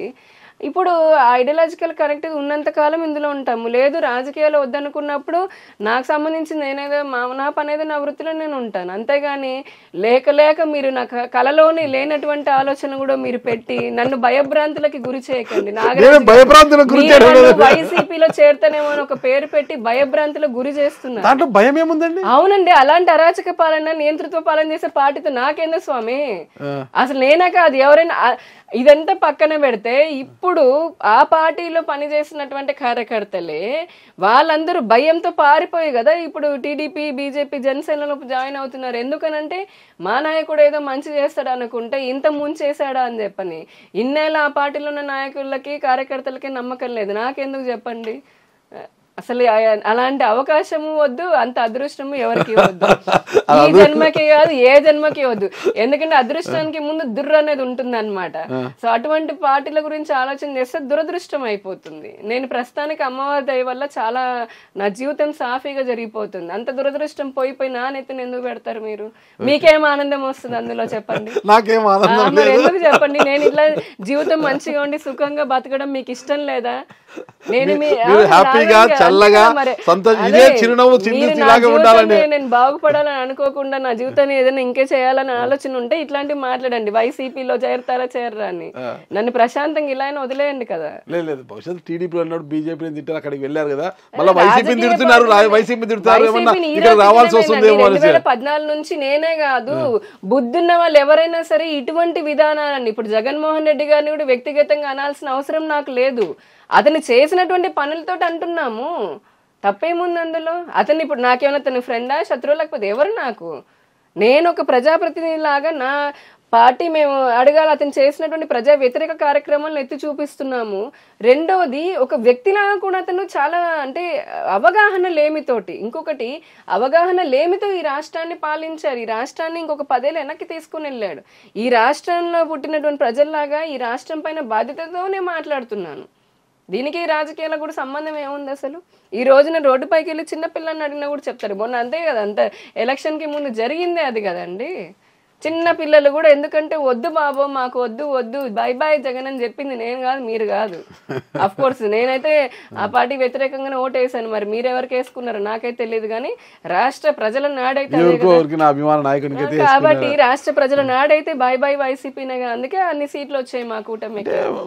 ఇప్పుడు ఐడియాలజికల్ కరెక్ట్ ఉన్నంతకాలం ఇందులో ఉంటాము లేదు రాజకీయాలు వద్దనుకున్నప్పుడు నాకు సంబంధించి నేనేదో మా నా పనేదో నా వృత్తిలో నేను ఉంటాను అంతేగాని లేక లేక మీరు నా కళలోనే లేనటువంటి ఆలోచన కూడా మీరు పెట్టి నన్ను భయభ్రాంతులకి గురి చేయకండి వైసీపీలో చేరుతానేమో అని ఒక పేరు పెట్టి భయభ్రాంతులకు గురి చేస్తున్నారు భయం ఏముందండి అవునండి అలాంటి అరాచక పాలన నియంతృత్వ పాలన చేసే పాటితో నాకేందో స్వామి అసలు నేనాక కాదు ఎవరైనా ఇదంతా పక్కన పెడితే ఇప్పుడు ఇప్పుడు ఆ పార్టీలో పనిచేసినటువంటి కార్యకర్తలే వాళ్ళందరూ భయంతో పారిపోయి కదా ఇప్పుడు టీడీపీ బీజేపీ జనసేనలో జాయిన్ అవుతున్నారు ఎందుకనంటే మా నాయకుడు ఏదో మంచి చేస్తాడు అనుకుంటే ఇంత చేశాడా అని చెప్పని ఇన్నేళ్ళ ఆ పార్టీలో ఉన్న నాయకులకి కార్యకర్తలకి నమ్మకం లేదు నాకెందుకు చెప్పండి అసలు అలాంటి అవకాశము వద్దు అంత అదృష్టము ఎవరికి వద్దు ఈ జన్మకి కాదు ఏ జన్మకి వద్దు ఎందుకంటే అదృష్టానికి ముందు దుర్ర అనేది ఉంటుంది అనమాట సో అటువంటి పార్టీల గురించి ఆలోచన చేస్తే దురదృష్టం అయిపోతుంది నేను ప్రస్తుతానికి అమ్మవారి దయ వల్ల చాలా నా జీవితం సాఫీగా జరిగిపోతుంది అంత దురదృష్టం పోయిపోయి నా నెత్తిని ఎందుకు పెడతారు మీరు మీకేం ఆనందం వస్తుంది అందులో చెప్పండి నాకేం ఎందుకు చెప్పండి నేను ఇట్లా జీవితం మంచిగా ఉండి సుఖంగా బతకడం మీకు ఇష్టం లేదా నేను మీ హ్యాపీగా చల్లగా సంతోషం ఇదే చిరునవ్వు ఇలాగే ఉండాలని నేను బాగుపడాలని అనుకోకుండా నా జీవితాన్ని ఏదైనా ఇంకే చేయాలని ఆలోచన ఉంటే ఇట్లాంటివి మాట్లాడండి వైసీపీలో చేరతారా చేరరా అని నన్ను ప్రశాంతంగా ఇలా అయినా వదిలేయండి కదా లేదు లేదు భవిష్యత్తు టీడీపీలో ఉన్నాడు తిట్టారు అక్కడికి వెళ్ళారు కదా మళ్ళీ వైసీపీ తిడుతున్నారు వైసీపీ తిడుతున్నారు ఏమన్నా ఇక్కడ రావాల్సి వస్తుంది పద్నాలుగు నుంచి నేనే కాదు బుద్ధున్న వాళ్ళు ఎవరైనా సరే ఇటువంటి విధానాలని ఇప్పుడు జగన్మోహన్ రెడ్డి గారిని కూడా వ్యక్తిగతంగా అనాల్సిన అవసరం నాకు లేదు అతను చేసినటువంటి పనులతో అంటున్నాము తప్పేముంది అందులో అతను ఇప్పుడు నాకేమైనా తన ఫ్రెండా శత్రువు లేకపోతే ఎవరు నాకు నేను ఒక ప్రజాప్రతినిధిలాగా నా పార్టీ మేము అడగాలి అతను చేసినటువంటి ప్రజా వ్యతిరేక కార్యక్రమాలను ఎత్తి చూపిస్తున్నాము రెండవది ఒక వ్యక్తిలాగా కూడా అతను చాలా అంటే అవగాహన లేమితోటి ఇంకొకటి అవగాహన లేమితో ఈ రాష్ట్రాన్ని పాలించారు ఈ రాష్ట్రాన్ని ఇంకొక పదేళ్ళు వెనక్కి తీసుకుని వెళ్ళాడు ఈ రాష్ట్రంలో పుట్టినటువంటి ప్రజల్లాగా ఈ రాష్ట్రం పైన బాధ్యతతోనే మాట్లాడుతున్నాను దీనికి రాజకీయాలకు కూడా సంబంధం ఏముంది అసలు ఈ రోజున రోడ్డుపైకి వెళ్ళి చిన్నపిల్లని అడిగినా కూడా చెప్తారు మొన్న అంతే కదా అంత ఎలక్షన్కి ముందు జరిగిందే అది కదండి చిన్న పిల్లలు కూడా ఎందుకంటే వద్దు బాబో మాకు వద్దు వద్దు బై బాయ్ జగన్ అని చెప్పింది నేను కాదు మీరు కాదు అఫ్ కోర్స్ నేనైతే ఆ పార్టీ వ్యతిరేకంగానే వేసాను మరి మీరెవరికి వేసుకున్నారు నాకైతే తెలియదు కానీ రాష్ట్ర ప్రజల నాడైతే కాబట్టి రాష్ట్ర ప్రజల నాడైతే బాయ్ బాయ్ వైసీపీనే అందుకే అన్ని సీట్లు వచ్చాయి మా కూటమి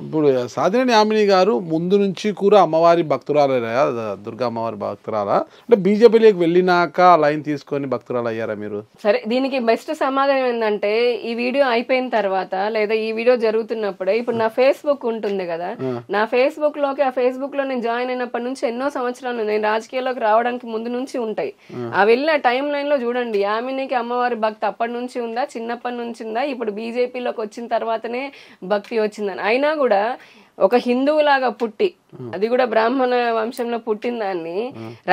ఇప్పుడు సాధినేని యామిని గారు ముందు నుంచి కూడా అమ్మవారి భక్తురాలయ్యా దుర్గా అమ్మవారి భక్తురాలా అంటే బీజేపీలోకి వెళ్ళినాక లైన్ తీసుకొని భక్తురాలు అయ్యారా మీరు సరే దీనికి బెస్ట్ సమాధానం జరిగిందంటే ఈ వీడియో అయిపోయిన తర్వాత లేదా ఈ వీడియో జరుగుతున్నప్పుడే ఇప్పుడు నా ఫేస్బుక్ ఉంటుంది కదా నా ఫేస్బుక్ లోకి ఆ ఫేస్బుక్ లో నేను జాయిన్ అయినప్పటి నుంచి ఎన్నో సంవత్సరాలు నేను రాజకీయాల్లోకి రావడానికి ముందు నుంచి ఉంటాయి ఆ వెళ్ళిన టైం లైన్ లో చూడండి యామినికి అమ్మవారి భక్తి అప్పటి నుంచి ఉందా చిన్నప్పటి నుంచి ఉందా ఇప్పుడు బీజేపీలోకి వచ్చిన తర్వాతనే భక్తి వచ్చిందని అయినా కూడా ఒక హిందువులాగా పుట్టి అది కూడా బ్రాహ్మణ వంశంలో పుట్టిన దాన్ని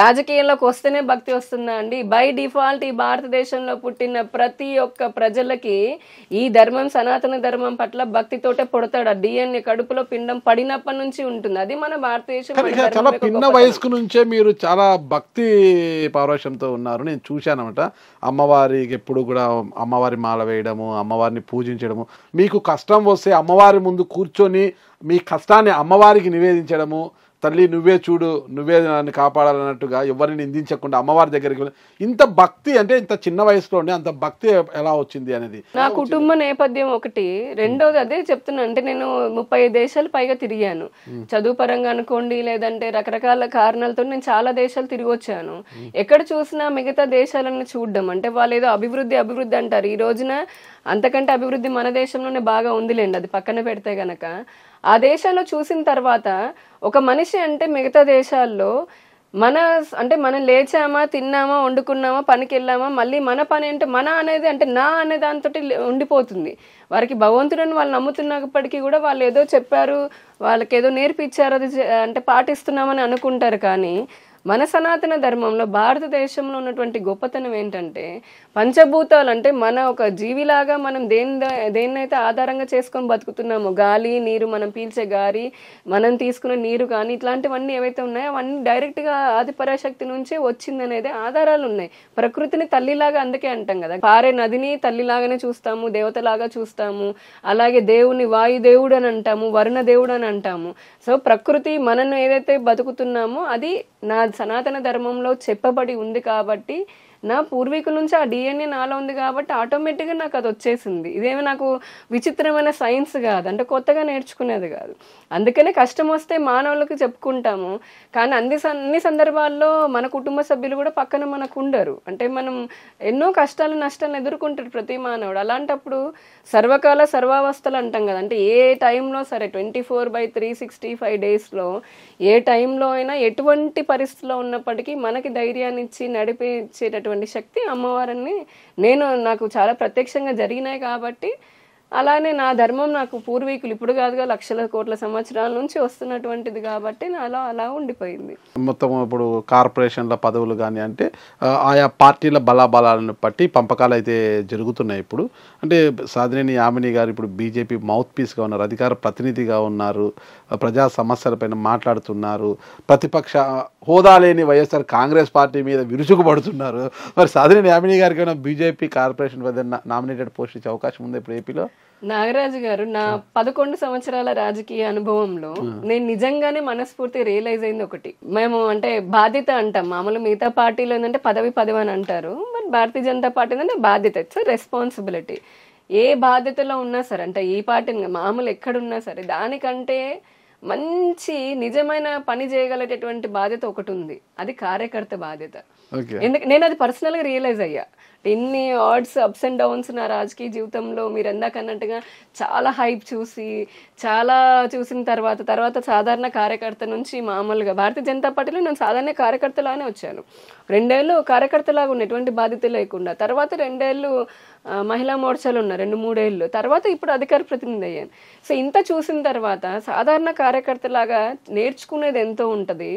రాజకీయంలోకి వస్తేనే భక్తి వస్తుందా అండి బై డిఫాల్ట్ ఈ భారతదేశంలో పుట్టిన ప్రతి ఒక్క ప్రజలకి ఈ ధర్మం సనాతన ధర్మం పట్ల భక్తితోటే పుడతాడు డిఎన్ఏ కడుపులో పిండం పడినప్పటి నుంచి ఉంటుంది అది మన భారతదేశం చాలా పిన్న వయస్కు నుంచే మీరు చాలా భక్తి పారోషంతో ఉన్నారు నేను చూశానమాట అమ్మవారికి ఎప్పుడు కూడా అమ్మవారి మాల వేయడము అమ్మవారిని పూజించడము మీకు కష్టం వస్తే అమ్మవారి ముందు కూర్చొని మీ కష్టాన్ని అమ్మవారికి నివేదించడం మనము తల్లి నువ్వే చూడు నువ్వే నన్ను కాపాడాలన్నట్టుగా ఎవరిని నిందించకుండా అమ్మవారి దగ్గరికి ఇంత భక్తి అంటే ఇంత చిన్న వయసులోనే అంత భక్తి ఎలా వచ్చింది అనేది నా కుటుంబ నేపథ్యం ఒకటి రెండోది అదే చెప్తున్నా అంటే నేను ముప్పై దేశాలు పైగా తిరిగాను చదువు పరంగా అనుకోండి లేదంటే రకరకాల కారణాలతో నేను చాలా దేశాలు తిరిగి వచ్చాను ఎక్కడ చూసినా మిగతా దేశాలను చూడడం అంటే వాళ్ళు ఏదో అభివృద్ధి అభివృద్ధి అంటారు ఈ రోజున అంతకంటే అభివృద్ధి మన దేశంలోనే బాగా ఉందిలేండి అది పక్కన పెడితే గనక ఆ దేశాల్లో చూసిన తర్వాత ఒక మనిషి అంటే మిగతా దేశాల్లో మన అంటే మనం లేచామా తిన్నామా వండుకున్నామా పనికి వెళ్ళామా మళ్ళీ మన పని అంటే మన అనేది అంటే నా అనే దాంతో ఉండిపోతుంది వారికి భగవంతుడని వాళ్ళు నమ్ముతున్నప్పటికీ కూడా వాళ్ళు ఏదో చెప్పారు వాళ్ళకి ఏదో నేర్పించారు అది అంటే పాటిస్తున్నామని అనుకుంటారు కానీ మన సనాతన ధర్మంలో భారతదేశంలో ఉన్నటువంటి గొప్పతనం ఏంటంటే పంచభూతాలు అంటే మన ఒక జీవిలాగా మనం దేని దేన్నైతే ఆధారంగా చేసుకొని బతుకుతున్నామో గాలి నీరు మనం పీల్చే గాలి మనం తీసుకున్న నీరు కానీ ఇట్లాంటివన్నీ ఏవైతే ఉన్నాయో అవన్నీ డైరెక్ట్గా ఆదిపరాశక్తి నుంచే వచ్చిందనేది ఆధారాలు ఉన్నాయి ప్రకృతిని తల్లిలాగా అందుకే అంటాం కదా పారే నదిని తల్లిలాగానే చూస్తాము దేవతలాగా చూస్తాము అలాగే దేవుని వాయుదేవుడు అని అంటాము వరుణ దేవుడు అని అంటాము సో ప్రకృతి మనను ఏదైతే బతుకుతున్నామో అది నా సనాతన ధర్మంలో చెప్పబడి ఉంది కాబట్టి నా పూర్వీకుల నుంచి ఆ డిఎన్ఏ నాలో ఉంది కాబట్టి ఆటోమేటిక్గా నాకు అది వచ్చేసింది ఇదేమి నాకు విచిత్రమైన సైన్స్ కాదు అంటే కొత్తగా నేర్చుకునేది కాదు అందుకనే కష్టం వస్తే మానవులకు చెప్పుకుంటాము కానీ అన్ని అన్ని సందర్భాల్లో మన కుటుంబ సభ్యులు కూడా పక్కన మనకు ఉండరు అంటే మనం ఎన్నో కష్టాలు నష్టాలు ఎదుర్కొంటారు ప్రతి మానవుడు అలాంటప్పుడు సర్వకాల సర్వావస్థలు అంటాం కదా అంటే ఏ టైంలో సరే twenty four by three sixty five డేస్లో ఏ టైంలో అయినా ఎటువంటి పరిస్థితిలో ఉన్నప్పటికీ మనకి ధైర్యాన్ని ఇచ్చి నడిపించేటటువంటి చేసేటువంటి శక్తి అమ్మవారిని నేను నాకు చాలా ప్రత్యక్షంగా జరిగినాయి కాబట్టి అలానే నా ధర్మం నాకు పూర్వీకులు ఇప్పుడు కాదుగా లక్షల కోట్ల సంవత్సరాల నుంచి వస్తున్నటువంటిది కాబట్టి నాలో అలా ఉండిపోయింది మొత్తం ఇప్పుడు కార్పొరేషన్ల పదవులు కానీ అంటే ఆయా పార్టీల బలాబలాలను బట్టి పంపకాలు అయితే జరుగుతున్నాయి ఇప్పుడు అంటే సాధినేని యామిని గారు ఇప్పుడు బీజేపీ మౌత్ పీస్గా ఉన్నారు అధికార ప్రతినిధిగా ఉన్నారు ప్రజా సమస్యలపైన మాట్లాడుతున్నారు ప్రతిపక్ష హోదా లేని వైఎస్ఆర్ కాంగ్రెస్ పార్టీ మీద విరుచుకుపడుతున్నారు మరి సాధినేని యామిని గారికి బీజేపీ కార్పొరేషన్ వద్ద నామినేటెడ్ పోస్ట్ ఇచ్చే అవకాశం ఉంది ఇప్పుడు ఏపీలో నాగరాజు గారు నా పదకొండు సంవత్సరాల రాజకీయ అనుభవంలో నేను నిజంగానే మనస్ఫూర్తి రియలైజ్ అయింది ఒకటి మేము అంటే బాధ్యత అంటాం మామూలు మిగతా పార్టీలో ఏంటంటే పదవి పదవి అని అంటారు బట్ భారతీయ జనతా పార్టీ ఏంటంటే బాధ్యత ఇట్స్ రెస్పాన్సిబిలిటీ ఏ బాధ్యతలో ఉన్నా సరే అంటే ఈ పార్టీని మామూలు ఎక్కడున్నా సరే దానికంటే మంచి నిజమైన పని చేయగలిగేటటువంటి బాధ్యత ఒకటి ఉంది అది కార్యకర్త బాధ్యత ఎందుకు నేను అది పర్సనల్ గా రియలైజ్ అయ్యా ఎన్ని ఆర్డ్స్ అప్స్ అండ్ డౌన్స్ నా రాజకీయ జీవితంలో మీరు ఎందాక అన్నట్టుగా చాలా హైప్ చూసి చాలా చూసిన తర్వాత తర్వాత సాధారణ కార్యకర్త నుంచి మామూలుగా భారతీయ జనతా పార్టీలో నేను సాధారణ కార్యకర్తలానే వచ్చాను రెండేళ్ళు కార్యకర్తలాగా ఉన్నటువంటి ఎటువంటి బాధ్యత లేకుండా తర్వాత రెండేళ్ళు మహిళా మోర్చాలు ఉన్న రెండు మూడేళ్ళు తర్వాత ఇప్పుడు అధికార ప్రతినిధి అయ్యాను సో ఇంత చూసిన తర్వాత సాధారణ కార్యకర్తలాగా నేర్చుకునేది ఎంతో ఉంటుంది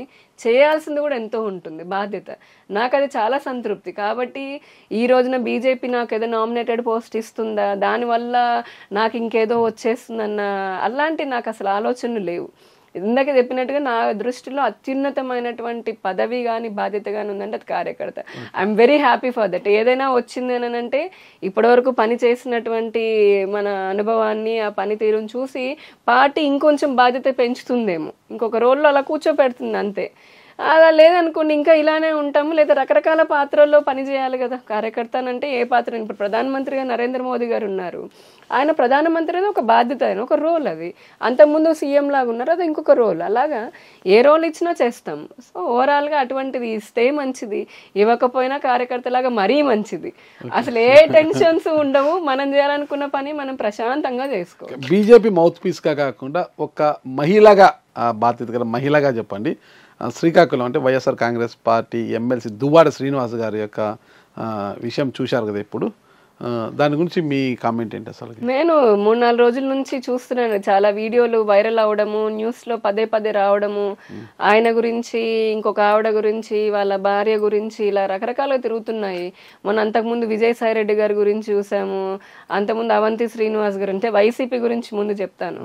చేయాల్సింది కూడా ఎంతో ఉంటుంది బాధ్యత నాకు అది చాలా సంతృప్తి కాబట్టి ఈ రోజున బీజేపీ నాకు ఏదో నామినేటెడ్ పోస్ట్ ఇస్తుందా దానివల్ల నాకు ఇంకేదో వచ్చేస్తుందన్న అలాంటి నాకు అసలు ఆలోచనలు లేవు ఇందాక చెప్పినట్టుగా నా దృష్టిలో అత్యున్నతమైనటువంటి పదవి కానీ బాధ్యత కానీ ఉందంటే అది కార్యకర్త I'm very happy for that ఏదైనా వచ్చింది అని అంటే ఇప్పటివరకు పని చేసినటువంటి మన అనుభవాన్ని ఆ పనితీరుని చూసి పార్టీ ఇంకొంచెం బాధ్యత పెంచుతుందేమో ఇంకొక రోల్లో అలా కూర్చోపెడుతుంది అంతే అలా లేదనుకోండి ఇంకా ఇలానే ఉంటాము లేదా రకరకాల పాత్రల్లో పనిచేయాలి కదా కార్యకర్తనంటే ఏ పాత్ర ఇప్పుడు ప్రధానమంత్రిగా నరేంద్ర మోదీ గారు ఉన్నారు ఆయన ప్రధానమంత్రి అనేది ఒక బాధ్యత ఆయన ఒక రోల్ అది అంతకుముందు సీఎం లాగా ఉన్నారు అది ఇంకొక రోల్ అలాగా ఏ రోల్ ఇచ్చినా చేస్తాం సో ఓవరాల్గా అటువంటిది ఇస్తే మంచిది ఇవ్వకపోయినా లాగా మరీ మంచిది అసలు ఏ టెన్షన్స్ ఉండవు మనం చేయాలనుకున్న పని మనం ప్రశాంతంగా చేసుకోవాలి బీజేపీ మౌత్ పీస్గా కాకుండా ఒక మహిళగా బాధ్యత గల మహిళగా చెప్పండి శ్రీకాకుళం అంటే వైఎస్ఆర్ కాంగ్రెస్ పార్టీ ఎమ్మెల్సీ దువ్వాడ శ్రీనివాస్ గారి యొక్క విషయం చూశారు కదా ఇప్పుడు దాని గురించి మీ కామెంట్ ఏంటి అసలు నేను మూడు నాలుగు రోజుల నుంచి చూస్తున్నాను చాలా వీడియోలు వైరల్ అవడము న్యూస్లో పదే పదే రావడము ఆయన గురించి ఇంకొక ఆవిడ గురించి వాళ్ళ భార్య గురించి ఇలా రకరకాల తిరుగుతున్నాయి మొన్న అంతకుముందు విజయసాయి రెడ్డి గారి గురించి చూసాము అంతకుముందు అవంతి శ్రీనివాస్ గారు అంటే వైసీపీ గురించి ముందు చెప్తాను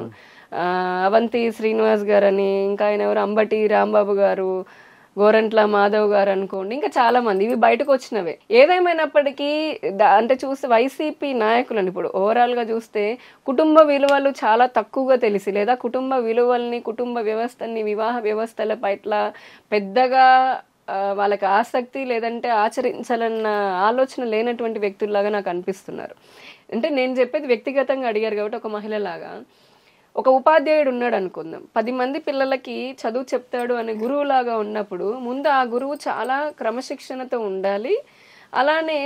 అవంతి శ్రీనివాస్ గారు అని ఇంకా ఆయన ఎవరు అంబటి రాంబాబు గారు గోరంట్ల మాధవ్ గారు అనుకోండి ఇంకా చాలా మంది ఇవి బయటకు వచ్చినవే ఏదేమైనప్పటికీ అంటే చూస్తే వైసీపీ నాయకులను ఇప్పుడు ఓవరాల్గా చూస్తే కుటుంబ విలువలు చాలా తక్కువగా తెలిసి లేదా కుటుంబ విలువల్ని కుటుంబ వ్యవస్థని వివాహ వ్యవస్థల పట్ల పెద్దగా వాళ్ళకి ఆసక్తి లేదంటే ఆచరించాలన్న ఆలోచన లేనటువంటి వ్యక్తుల్లాగా నాకు అనిపిస్తున్నారు అంటే నేను చెప్పేది వ్యక్తిగతంగా అడిగారు కాబట్టి ఒక మహిళలాగా ఒక ఉపాధ్యాయుడు ఉన్నాడు అనుకుందాం పది మంది పిల్లలకి చదువు చెప్తాడు అనే గురువులాగా ఉన్నప్పుడు ముందు ఆ గురువు చాలా క్రమశిక్షణతో ఉండాలి అలానే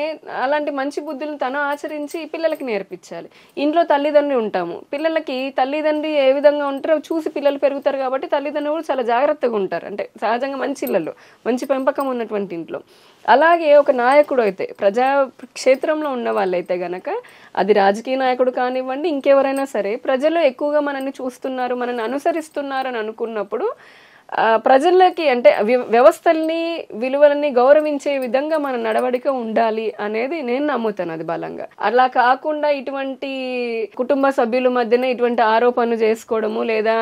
అలాంటి మంచి బుద్ధులను తను ఆచరించి పిల్లలకి నేర్పించాలి ఇంట్లో తల్లిదండ్రి ఉంటాము పిల్లలకి తల్లిదండ్రి ఏ విధంగా ఉంటారో చూసి పిల్లలు పెరుగుతారు కాబట్టి తల్లిదండ్రులు కూడా చాలా జాగ్రత్తగా ఉంటారు అంటే సహజంగా మంచి ఇళ్లలో మంచి పెంపకం ఉన్నటువంటి ఇంట్లో అలాగే ఒక నాయకుడు అయితే ప్రజా క్షేత్రంలో ఉన్న వాళ్ళైతే గనక అది రాజకీయ నాయకుడు కానివ్వండి ఇంకెవరైనా సరే ప్రజలు ఎక్కువగా మనల్ని చూస్తున్నారు మనల్ని అనుసరిస్తున్నారు అని అనుకున్నప్పుడు ప్రజల్లోకి అంటే వ్యవస్థల్ని విలువలని గౌరవించే విధంగా మన నడవడిక ఉండాలి అనేది నేను నమ్ముతాను అది బలంగా అలా కాకుండా ఇటువంటి కుటుంబ సభ్యుల మధ్యన ఇటువంటి ఆరోపణలు చేసుకోవడము లేదా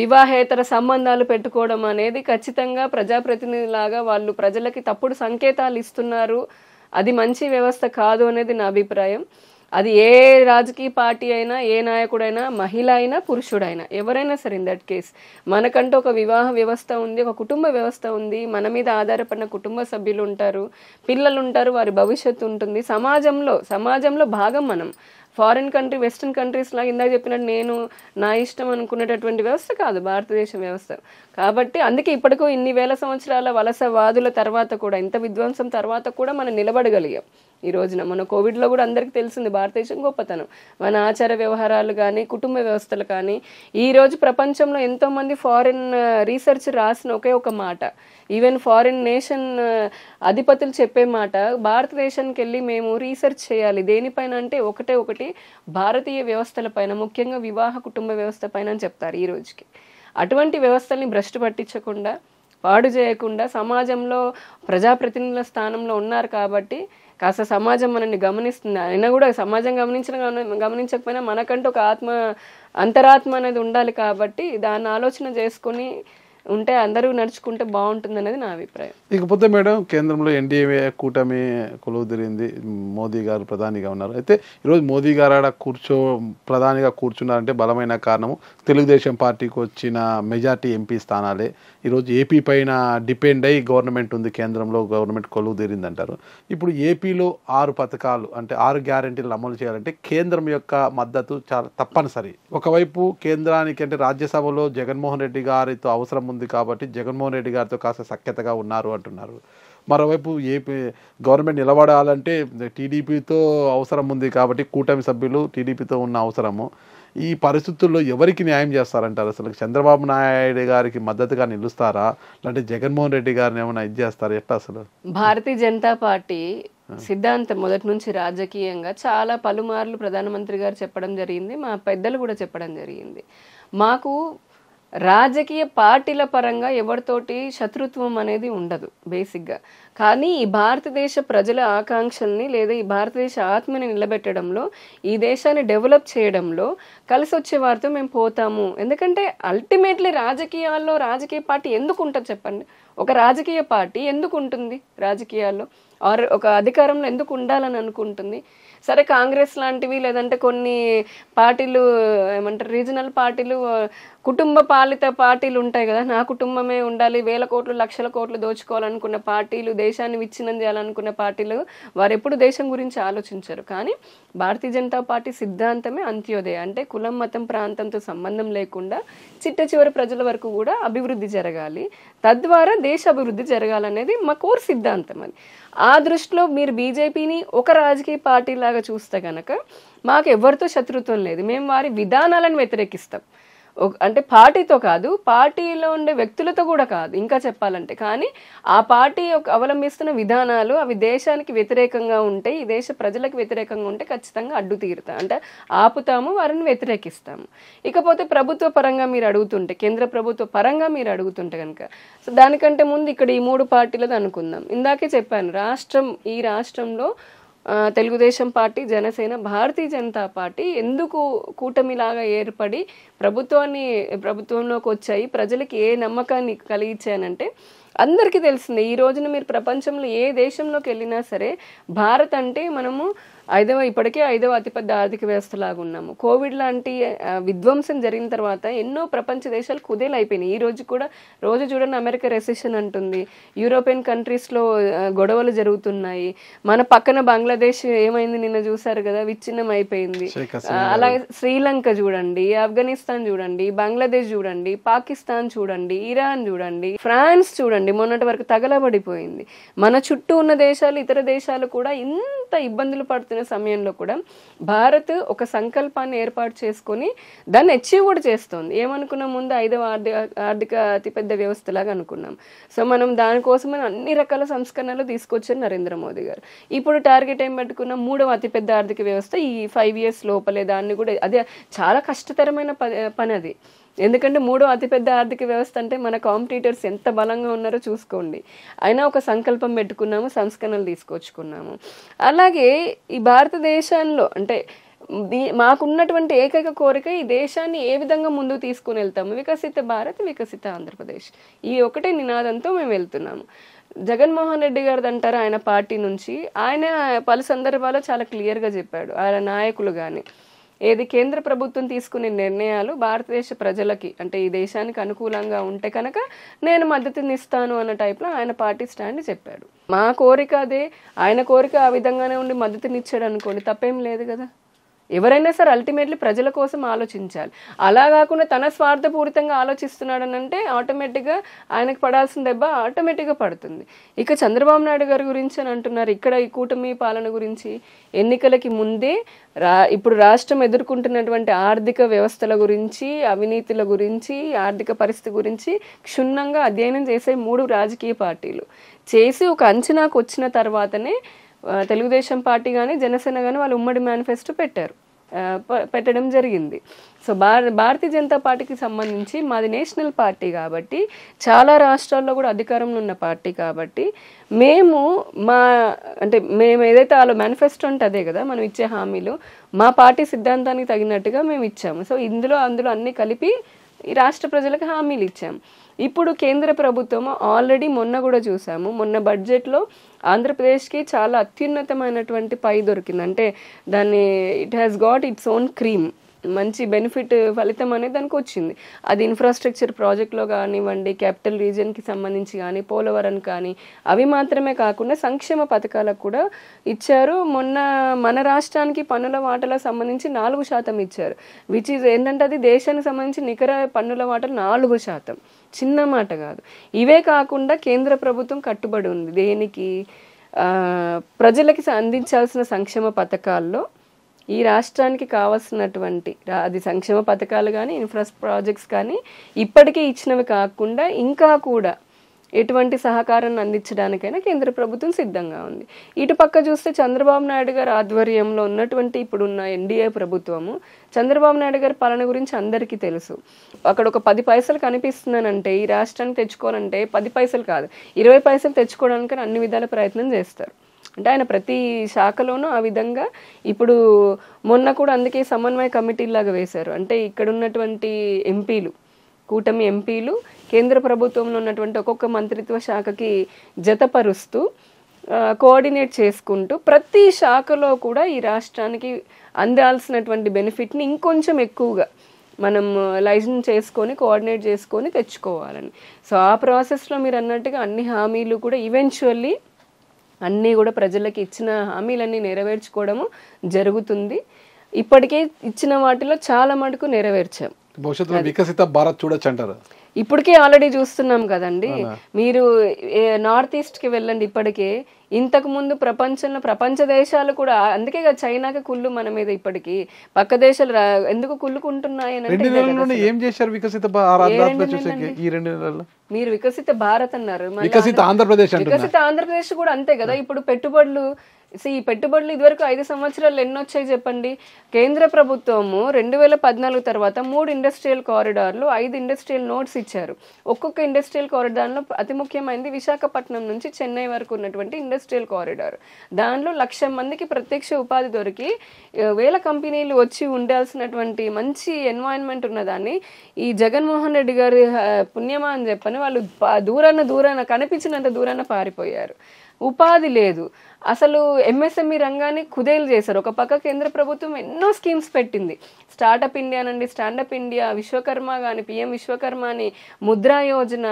వివాహేతర సంబంధాలు పెట్టుకోవడం అనేది ఖచ్చితంగా ప్రజాప్రతినిధిలాగా వాళ్ళు ప్రజలకి తప్పుడు సంకేతాలు ఇస్తున్నారు అది మంచి వ్యవస్థ కాదు అనేది నా అభిప్రాయం అది ఏ రాజకీయ పార్టీ అయినా ఏ నాయకుడైనా మహిళ అయినా పురుషుడైనా ఎవరైనా సరే ఇన్ దట్ కేస్ మనకంటూ ఒక వివాహ వ్యవస్థ ఉంది ఒక కుటుంబ వ్యవస్థ ఉంది మన మీద ఆధారపడిన కుటుంబ సభ్యులు ఉంటారు పిల్లలు ఉంటారు వారి భవిష్యత్తు ఉంటుంది సమాజంలో సమాజంలో భాగం మనం ఫారిన్ కంట్రీ వెస్ట్రన్ కంట్రీస్ లాగా ఇందాక చెప్పినట్టు నేను నా ఇష్టం అనుకునేటటువంటి వ్యవస్థ కాదు భారతదేశ వ్యవస్థ కాబట్టి అందుకే ఇప్పటికో ఇన్ని వేల సంవత్సరాల వలసవాదుల తర్వాత కూడా ఇంత విధ్వంసం తర్వాత కూడా మనం నిలబడగలిగాం ఈ రోజున మన కోవిడ్లో కూడా అందరికీ తెలిసింది భారతదేశం గొప్పతనం మన ఆచార వ్యవహారాలు కానీ కుటుంబ వ్యవస్థలు కానీ ఈరోజు ప్రపంచంలో ఎంతోమంది ఫారిన్ రీసెర్చ్ రాసిన ఒకే ఒక మాట ఈవెన్ ఫారిన్ నేషన్ అధిపతులు చెప్పే మాట భారతదేశానికి వెళ్ళి మేము రీసెర్చ్ చేయాలి దేనిపైన అంటే ఒకటే ఒకటి భారతీయ వ్యవస్థల పైన ముఖ్యంగా వివాహ కుటుంబ వ్యవస్థ పైన అని చెప్తారు ఈ రోజుకి అటువంటి వ్యవస్థల్ని భ్రష్టు పట్టించకుండా పాడు చేయకుండా సమాజంలో ప్రజాప్రతినిధుల స్థానంలో ఉన్నారు కాబట్టి కాస్త సమాజం మనల్ని గమనిస్తుంది అయినా కూడా సమాజం గమనించిన గమనించకపోయినా మనకంటూ ఒక ఆత్మ అంతరాత్మ అనేది ఉండాలి కాబట్టి దాన్ని ఆలోచన చేసుకొని ఉంటే అందరూ నడుచుకుంటే బాగుంటుంది అనేది నా అభిప్రాయం ఇకపోతే మేడం కేంద్రంలో ఎన్డీఏ కూటమి కొలువుదిరింది మోదీ గారు ప్రధానిగా ఉన్నారు అయితే ఈరోజు మోదీ గారు ఆడ కూర్చో ప్రధానిగా కూర్చున్నారంటే బలమైన కారణము తెలుగుదేశం పార్టీకి వచ్చిన మెజార్టీ ఎంపీ స్థానాలే ఈరోజు ఏపీ పైన డిపెండ్ అయ్యి గవర్నమెంట్ ఉంది కేంద్రంలో గవర్నమెంట్ కొలువు తీరిందంటారు ఇప్పుడు ఏపీలో ఆరు పథకాలు అంటే ఆరు గ్యారంటీలు అమలు చేయాలంటే కేంద్రం యొక్క మద్దతు చాలా తప్పనిసరి ఒకవైపు కేంద్రానికి అంటే రాజ్యసభలో జగన్మోహన్ రెడ్డి గారితో అవసరం ఉంది కాబట్టి జగన్మోహన్ రెడ్డి గారితో కాస్త సఖ్యతగా ఉన్నారు అంటున్నారు మరోవైపు ఏపీ గవర్నమెంట్ నిలబడాలంటే టీడీపీతో అవసరం ఉంది కాబట్టి కూటమి సభ్యులు టీడీపీతో ఉన్న అవసరము ఈ పరిస్థితుల్లో ఎవరికి న్యాయం చేస్తారంటారు అసలు చంద్రబాబు నాయుడు గారికి మద్దతుగా నిలుస్తారా లేదంటే జగన్మోహన్ రెడ్డి గారిని ఏమైనా ఇది చేస్తారా ఎట్లా అసలు భారతీయ జనతా పార్టీ సిద్ధాంతం మొదటి నుంచి రాజకీయంగా చాలా పలుమార్లు ప్రధానమంత్రి గారు చెప్పడం జరిగింది మా పెద్దలు కూడా చెప్పడం జరిగింది మాకు రాజకీయ పార్టీల పరంగా ఎవరితోటి శత్రుత్వం అనేది ఉండదు బేసిక్గా కానీ ఈ భారతదేశ ప్రజల ఆకాంక్షల్ని లేదా ఈ భారతదేశ ఆత్మని నిలబెట్టడంలో ఈ దేశాన్ని డెవలప్ చేయడంలో కలిసి వచ్చే వారితో మేము పోతాము ఎందుకంటే అల్టిమేట్లీ రాజకీయాల్లో రాజకీయ పార్టీ ఎందుకు ఉంటుంది చెప్పండి ఒక రాజకీయ పార్టీ ఎందుకు ఉంటుంది రాజకీయాల్లో ఆర్ ఒక అధికారంలో ఎందుకు ఉండాలని అనుకుంటుంది సరే కాంగ్రెస్ లాంటివి లేదంటే కొన్ని పార్టీలు ఏమంటారు రీజనల్ పార్టీలు కుటుంబ పాలిత పార్టీలు ఉంటాయి కదా నా కుటుంబమే ఉండాలి వేల కోట్లు లక్షల కోట్లు దోచుకోవాలనుకున్న పార్టీలు దేశాన్ని విచ్ఛిన్నం చేయాలనుకున్న పార్టీలు వారు ఎప్పుడు దేశం గురించి ఆలోచించరు కానీ భారతీయ జనతా పార్టీ సిద్ధాంతమే అంత్యోదయ అంటే కులం మతం ప్రాంతంతో సంబంధం లేకుండా చిట్ట చివరి ప్రజల వరకు కూడా అభివృద్ధి జరగాలి తద్వారా దేశ అభివృద్ధి జరగాలనేది మా కోర్ సిద్ధాంతం అది ఆ దృష్టిలో మీరు బీజేపీని ఒక రాజకీయ పార్టీ లాగా చూస్తే కనుక మాకు ఎవరితో శత్రుత్వం లేదు మేము వారి విధానాలను వ్యతిరేకిస్తాం అంటే పార్టీతో కాదు పార్టీలో ఉండే వ్యక్తులతో కూడా కాదు ఇంకా చెప్పాలంటే కానీ ఆ పార్టీ యొక్క అవలంబిస్తున్న విధానాలు అవి దేశానికి వ్యతిరేకంగా ఉంటే ఈ దేశ ప్రజలకు వ్యతిరేకంగా ఉంటే ఖచ్చితంగా అడ్డు తీరుతా అంటే ఆపుతాము వారిని వ్యతిరేకిస్తాము ఇకపోతే ప్రభుత్వ పరంగా మీరు అడుగుతుంటే కేంద్ర ప్రభుత్వ పరంగా మీరు అడుగుతుంటే కనుక దానికంటే ముందు ఇక్కడ ఈ మూడు పార్టీలది అనుకుందాం ఇందాకే చెప్పాను రాష్ట్రం ఈ రాష్ట్రంలో తెలుగుదేశం పార్టీ జనసేన భారతీయ జనతా పార్టీ ఎందుకు కూటమిలాగా ఏర్పడి ప్రభుత్వాన్ని ప్రభుత్వంలోకి వచ్చాయి ప్రజలకి ఏ నమ్మకాన్ని కలిగించానంటే అందరికీ తెలిసిందే ఈ రోజున మీరు ప్రపంచంలో ఏ దేశంలోకి వెళ్ళినా సరే భారత్ అంటే మనము ఐదవ ఇప్పటికే ఐదవ అతిపెద్ద ఆర్థిక వ్యవస్థ లాగా ఉన్నాము కోవిడ్ లాంటి విధ్వంసం జరిగిన తర్వాత ఎన్నో ప్రపంచ దేశాలు కుదేలైపోయినాయి ఈ రోజు కూడా రోజు చూడండి అమెరికా రెసెషన్ అంటుంది యూరోపియన్ కంట్రీస్లో గొడవలు జరుగుతున్నాయి మన పక్కన బంగ్లాదేశ్ ఏమైంది నిన్న చూసారు కదా విచ్ఛిన్నం అయిపోయింది అలాగే శ్రీలంక చూడండి ఆఫ్ఘనిస్తాన్ చూడండి బంగ్లాదేశ్ చూడండి పాకిస్తాన్ చూడండి ఇరాన్ చూడండి ఫ్రాన్స్ చూడండి అండి మొన్నటి వరకు తగలబడిపోయింది మన చుట్టూ ఉన్న దేశాలు ఇతర దేశాలు కూడా ఇంత ఇబ్బందులు పడుతున్న సమయంలో కూడా భారత్ ఒక సంకల్పాన్ని ఏర్పాటు చేసుకొని దాన్ని అచీవ్ కూడా చేస్తోంది ఏమనుకున్నాం ముందు ఐదవ ఆర్థిక ఆర్థిక అతిపెద్ద వ్యవస్థలాగా అనుకున్నాం సో మనం దానికోసమే అన్ని రకాల సంస్కరణలు తీసుకొచ్చారు నరేంద్ర మోదీ గారు ఇప్పుడు టార్గెట్ ఏం పెట్టుకున్న మూడవ అతిపెద్ద ఆర్థిక వ్యవస్థ ఈ ఫైవ్ ఇయర్స్ లోపలే దాన్ని కూడా అదే చాలా కష్టతరమైన పని అది ఎందుకంటే మూడో అతిపెద్ద ఆర్థిక వ్యవస్థ అంటే మన కాంపిటీటర్స్ ఎంత బలంగా ఉన్నారో చూసుకోండి అయినా ఒక సంకల్పం పెట్టుకున్నాము సంస్కరణలు తీసుకొచ్చుకున్నాము అలాగే ఈ భారతదేశంలో అంటే మాకున్నటువంటి ఏకైక కోరిక ఈ దేశాన్ని ఏ విధంగా ముందుకు తీసుకుని వెళ్తాము వికసిత భారత్ వికసిత ఆంధ్రప్రదేశ్ ఈ ఒకటే నినాదంతో మేము వెళ్తున్నాము జగన్మోహన్ రెడ్డి గారిది అంటారు ఆయన పార్టీ నుంచి ఆయన పలు సందర్భాల్లో చాలా క్లియర్గా చెప్పాడు ఆయన నాయకులు కానీ ఏది కేంద్ర ప్రభుత్వం తీసుకునే నిర్ణయాలు భారతదేశ ప్రజలకి అంటే ఈ దేశానికి అనుకూలంగా ఉంటే కనుక నేను మద్దతునిస్తాను అన్న టైప్లో ఆయన పార్టీ స్టాండ్ చెప్పాడు మా కోరిక అదే ఆయన కోరిక ఆ విధంగానే ఉండి మద్దతునిచ్చాడు అనుకోండి తప్పేం లేదు కదా ఎవరైనా సరే అల్టిమేట్లీ ప్రజల కోసం ఆలోచించాలి అలా కాకుండా తన స్వార్థపూరితంగా అంటే ఆటోమేటిక్గా ఆయనకు పడాల్సిన దెబ్బ ఆటోమేటిక్గా పడుతుంది ఇక చంద్రబాబు నాయుడు గారి గురించి అని అంటున్నారు ఇక్కడ ఈ కూటమి పాలన గురించి ఎన్నికలకి ముందే రా ఇప్పుడు రాష్ట్రం ఎదుర్కొంటున్నటువంటి ఆర్థిక వ్యవస్థల గురించి అవినీతుల గురించి ఆర్థిక పరిస్థితి గురించి క్షుణ్ణంగా అధ్యయనం చేసే మూడు రాజకీయ పార్టీలు చేసి ఒక అంచనాకు వచ్చిన తర్వాతనే తెలుగుదేశం పార్టీ కానీ జనసేన కానీ వాళ్ళు ఉమ్మడి మేనిఫెస్టో పెట్టారు పెట్టడం జరిగింది సో భార భారతీయ జనతా పార్టీకి సంబంధించి మాది నేషనల్ పార్టీ కాబట్టి చాలా రాష్ట్రాల్లో కూడా అధికారంలో ఉన్న పార్టీ కాబట్టి మేము మా అంటే మేము ఏదైతే వాళ్ళ మేనిఫెస్టో అంటే అదే కదా మనం ఇచ్చే హామీలు మా పార్టీ సిద్ధాంతానికి తగినట్టుగా మేము ఇచ్చాము సో ఇందులో అందులో అన్నీ కలిపి ఈ రాష్ట్ర ప్రజలకు హామీలు ఇచ్చాము ఇప్పుడు కేంద్ర ప్రభుత్వం ఆల్రెడీ మొన్న కూడా చూసాము మొన్న బడ్జెట్లో ఆంధ్రప్రదేశ్కి చాలా అత్యున్నతమైనటువంటి పై దొరికింది అంటే దాన్ని it has got its own cream మంచి బెనిఫిట్ ఫలితం అనేది దానికి వచ్చింది అది ఇన్ఫ్రాస్ట్రక్చర్ ప్రాజెక్ట్లో కానివ్వండి క్యాపిటల్ రీజియన్కి సంబంధించి కానీ పోలవరం కానీ అవి మాత్రమే కాకుండా సంక్షేమ పథకాలకు కూడా ఇచ్చారు మొన్న మన రాష్ట్రానికి పన్నుల వాటల సంబంధించి నాలుగు శాతం ఇచ్చారు విచ్ ఈజ్ ఏంటంటే అది దేశానికి సంబంధించి నికర పన్నుల వాటలు నాలుగు శాతం చిన్న మాట కాదు ఇవే కాకుండా కేంద్ర ప్రభుత్వం కట్టుబడి ఉంది దేనికి ప్రజలకి అందించాల్సిన సంక్షేమ పథకాల్లో ఈ రాష్ట్రానికి కావాల్సినటువంటి అది సంక్షేమ పథకాలు కానీ ఇన్ఫ్రా ప్రాజెక్ట్స్ కానీ ఇప్పటికే ఇచ్చినవి కాకుండా ఇంకా కూడా ఎటువంటి సహకారాన్ని అందించడానికైనా కేంద్ర ప్రభుత్వం సిద్ధంగా ఉంది ఇటు పక్క చూస్తే చంద్రబాబు నాయుడు గారు ఆధ్వర్యంలో ఉన్నటువంటి ఇప్పుడున్న ఎన్డీఏ ప్రభుత్వము చంద్రబాబు నాయుడు గారి పాలన గురించి అందరికీ తెలుసు అక్కడ ఒక పది పైసలు కనిపిస్తుందనంటే ఈ రాష్ట్రాన్ని తెచ్చుకోనంటే పది పైసలు కాదు ఇరవై పైసలు తెచ్చుకోవడానికి అన్ని విధాల ప్రయత్నం చేస్తారు అంటే ఆయన ప్రతి శాఖలోనూ ఆ విధంగా ఇప్పుడు మొన్న కూడా అందుకే సమన్వయ కమిటీలాగా వేశారు అంటే ఇక్కడ ఉన్నటువంటి ఎంపీలు కూటమి ఎంపీలు కేంద్ర ప్రభుత్వంలో ఉన్నటువంటి ఒక్కొక్క మంత్రిత్వ శాఖకి జతపరుస్తూ కోఆర్డినేట్ చేసుకుంటూ ప్రతి శాఖలో కూడా ఈ రాష్ట్రానికి అందాల్సినటువంటి బెనిఫిట్ని ఇంకొంచెం ఎక్కువగా మనం లైజన్ చేసుకొని కోఆర్డినేట్ చేసుకొని తెచ్చుకోవాలని సో ఆ ప్రాసెస్లో మీరు అన్నట్టుగా అన్ని హామీలు కూడా ఈవెన్చువల్లీ అన్నీ కూడా ప్రజలకు ఇచ్చిన హామీలన్నీ నెరవేర్చుకోవడము జరుగుతుంది ఇప్పటికే ఇచ్చిన వాటిలో చాలా మటుకు నెరవేర్చాం భవిష్యత్తులో వికసిత భారత్ చూడొచ్చు అంటారు ఇప్పటికే ఆల్రెడీ చూస్తున్నాం కదండి మీరు నార్త్ ఈస్ట్ కి వెళ్ళండి ఇప్పటికే ఇంతకు ముందు ప్రపంచంలో ప్రపంచ దేశాలు కూడా అందుకే చైనాకి కుళ్ళు మన మీద ఇప్పటికి పక్క దేశాలు ఎందుకు కుళ్ళుకుంటున్నాయి ఏం చేశారు వికసిత మీరు వికసిత భారత్ అన్నారు వికసిత ఆంధ్రప్రదేశ్ కూడా అంతే కదా ఇప్పుడు పెట్టుబడులు సో ఈ పెట్టుబడులు ఇదివరకు ఐదు సంవత్సరాలు ఎన్ని వచ్చాయి చెప్పండి కేంద్ర ప్రభుత్వము రెండు వేల పద్నాలుగు తర్వాత మూడు ఇండస్ట్రియల్ కారిడార్లు ఐదు ఇండస్ట్రియల్ నోట్స్ ఇచ్చారు ఒక్కొక్క ఇండస్ట్రియల్ కారిడార్లో అతి ముఖ్యమైనది విశాఖపట్నం నుంచి చెన్నై వరకు ఉన్నటువంటి ఇండస్ట్రియల్ కారిడార్ దానిలో లక్ష మందికి ప్రత్యక్ష ఉపాధి దొరికి వేల కంపెనీలు వచ్చి ఉండాల్సినటువంటి మంచి ఎన్వైరన్మెంట్ ఉన్నదాన్ని ఈ జగన్మోహన్ రెడ్డి గారి పుణ్యమా అని చెప్పని వాళ్ళు దూరాన దూరాన కనిపించినంత దూరాన పారిపోయారు ఉపాధి లేదు అసలు ఎంఎస్ఎంఈ e రంగాన్ని కుదేలు చేశారు ఒక పక్క కేంద్ర ప్రభుత్వం ఎన్నో స్కీమ్స్ పెట్టింది స్టార్టప్ ఇండియా నుండి స్టాండప్ ఇండియా విశ్వకర్మ కానీ పిఎం విశ్వకర్మ అని ముద్రా యోజన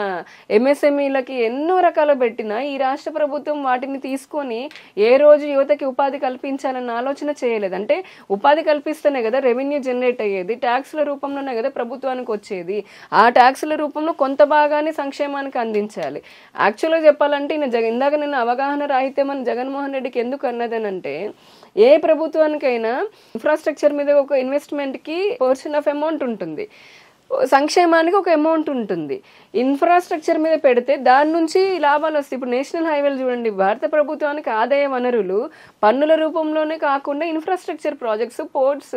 ఎంఎస్ఎంఈలకి e ఎన్నో రకాలు పెట్టిన ఈ రాష్ట్ర ప్రభుత్వం వాటిని తీసుకొని ఏ రోజు యువతకి ఉపాధి కల్పించాలన్న ఆలోచన చేయలేదు అంటే ఉపాధి కల్పిస్తేనే కదా రెవెన్యూ జనరేట్ అయ్యేది ట్యాక్స్ల రూపంలోనే కదా ప్రభుత్వానికి వచ్చేది ఆ ట్యాక్స్ల రూపంలో కొంత భాగాన్ని సంక్షేమానికి అందించాలి యాక్చువల్గా చెప్పాలంటే ఇందాక నేను అవగాహన అవగాహన రాహిత్యం జగన్మోహన్ రెడ్డికి ఎందుకు అంటే ఏ ప్రభుత్వానికైనా ఇన్ఫ్రాస్ట్రక్చర్ మీద ఒక ఇన్వెస్ట్మెంట్కి పోర్షన్ ఆఫ్ అమౌంట్ ఉంటుంది సంక్షేమానికి ఒక అమౌంట్ ఉంటుంది ఇన్ఫ్రాస్ట్రక్చర్ మీద పెడితే దాని నుంచి లాభాలు వస్తాయి ఇప్పుడు నేషనల్ హైవేలు చూడండి భారత ప్రభుత్వానికి ఆదాయ వనరులు పన్నుల రూపంలోనే కాకుండా ఇన్ఫ్రాస్ట్రక్చర్ ప్రాజెక్ట్స్ పోర్ట్స్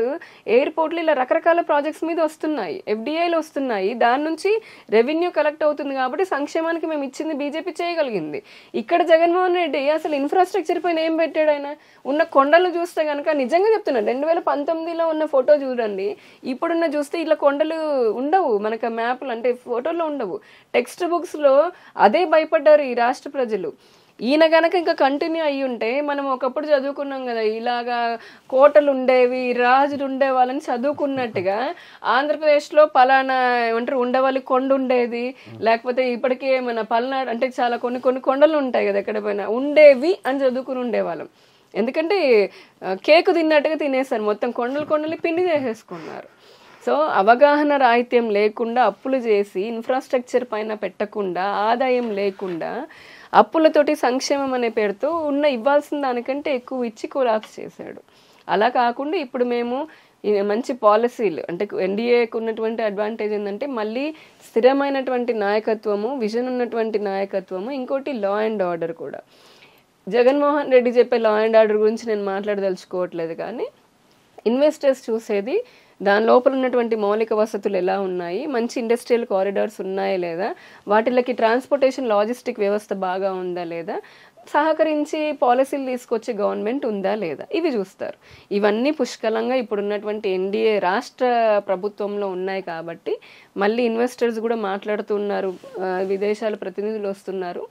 ఎయిర్పోర్ట్లు ఇలా రకరకాల ప్రాజెక్ట్స్ మీద వస్తున్నాయి ఎఫ్డిఐలు వస్తున్నాయి దాని నుంచి రెవెన్యూ కలెక్ట్ అవుతుంది కాబట్టి సంక్షేమానికి మేము ఇచ్చింది బీజేపీ చేయగలిగింది ఇక్కడ జగన్మోహన్ రెడ్డి అసలు ఇన్ఫ్రాస్ట్రక్చర్ పైన ఏం పెట్టాడు ఆయన ఉన్న కొండలు చూస్తే కనుక నిజంగా చెప్తున్నాను రెండు వేల పంతొమ్మిదిలో ఉన్న ఫోటో చూడండి ఇప్పుడున్న చూస్తే ఇలా కొండలు ఉండవు మనకు ఆ మ్యాప్లు అంటే ఫోటోలో ఉండవు టెక్స్ట్ బుక్స్లో అదే భయపడ్డారు ఈ రాష్ట్ర ప్రజలు ఈయన కనుక ఇంకా కంటిన్యూ అయ్యి ఉంటే మనం ఒకప్పుడు చదువుకున్నాం కదా ఇలాగా కోటలు ఉండేవి రాజులు ఉండేవాళ్ళని చదువుకున్నట్టుగా ఆంధ్రప్రదేశ్లో పలానా ఏమంటారు ఉండేవాళ్ళు కొండ ఉండేది లేకపోతే ఇప్పటికే మన పల్నాడు అంటే చాలా కొన్ని కొన్ని కొండలు ఉంటాయి కదా ఎక్కడ పోయినా ఉండేవి అని చదువుకుని ఉండేవాళ్ళం ఎందుకంటే కేకు తిన్నట్టుగా తినేసారు మొత్తం కొండలు కొండలు పిండి చేసేసుకున్నారు సో అవగాహన రాహిత్యం లేకుండా అప్పులు చేసి ఇన్ఫ్రాస్ట్రక్చర్ పైన పెట్టకుండా ఆదాయం లేకుండా అప్పులతోటి సంక్షేమం అనే పేరుతో ఉన్న ఇవ్వాల్సిన దానికంటే ఎక్కువ ఇచ్చి కొలాప్స్ చేశాడు అలా కాకుండా ఇప్పుడు మేము మంచి పాలసీలు అంటే ఎన్డీఏకు ఉన్నటువంటి అడ్వాంటేజ్ ఏంటంటే మళ్ళీ స్థిరమైనటువంటి నాయకత్వము విజన్ ఉన్నటువంటి నాయకత్వము ఇంకోటి లా అండ్ ఆర్డర్ కూడా జగన్మోహన్ రెడ్డి చెప్పే లా అండ్ ఆర్డర్ గురించి నేను మాట్లాడదలుచుకోవట్లేదు కానీ ఇన్వెస్టర్స్ చూసేది దాని లోపల ఉన్నటువంటి మౌలిక వసతులు ఎలా ఉన్నాయి మంచి ఇండస్ట్రియల్ కారిడార్స్ ఉన్నాయా లేదా వాటిలకి ట్రాన్స్పోర్టేషన్ లాజిస్టిక్ వ్యవస్థ బాగా ఉందా లేదా సహకరించి పాలసీలు తీసుకొచ్చే గవర్నమెంట్ ఉందా లేదా ఇవి చూస్తారు ఇవన్నీ పుష్కలంగా ఇప్పుడున్నటువంటి ఎన్డీఏ రాష్ట్ర ప్రభుత్వంలో ఉన్నాయి కాబట్టి మళ్ళీ ఇన్వెస్టర్స్ కూడా మాట్లాడుతున్నారు విదేశాల ప్రతినిధులు వస్తున్నారు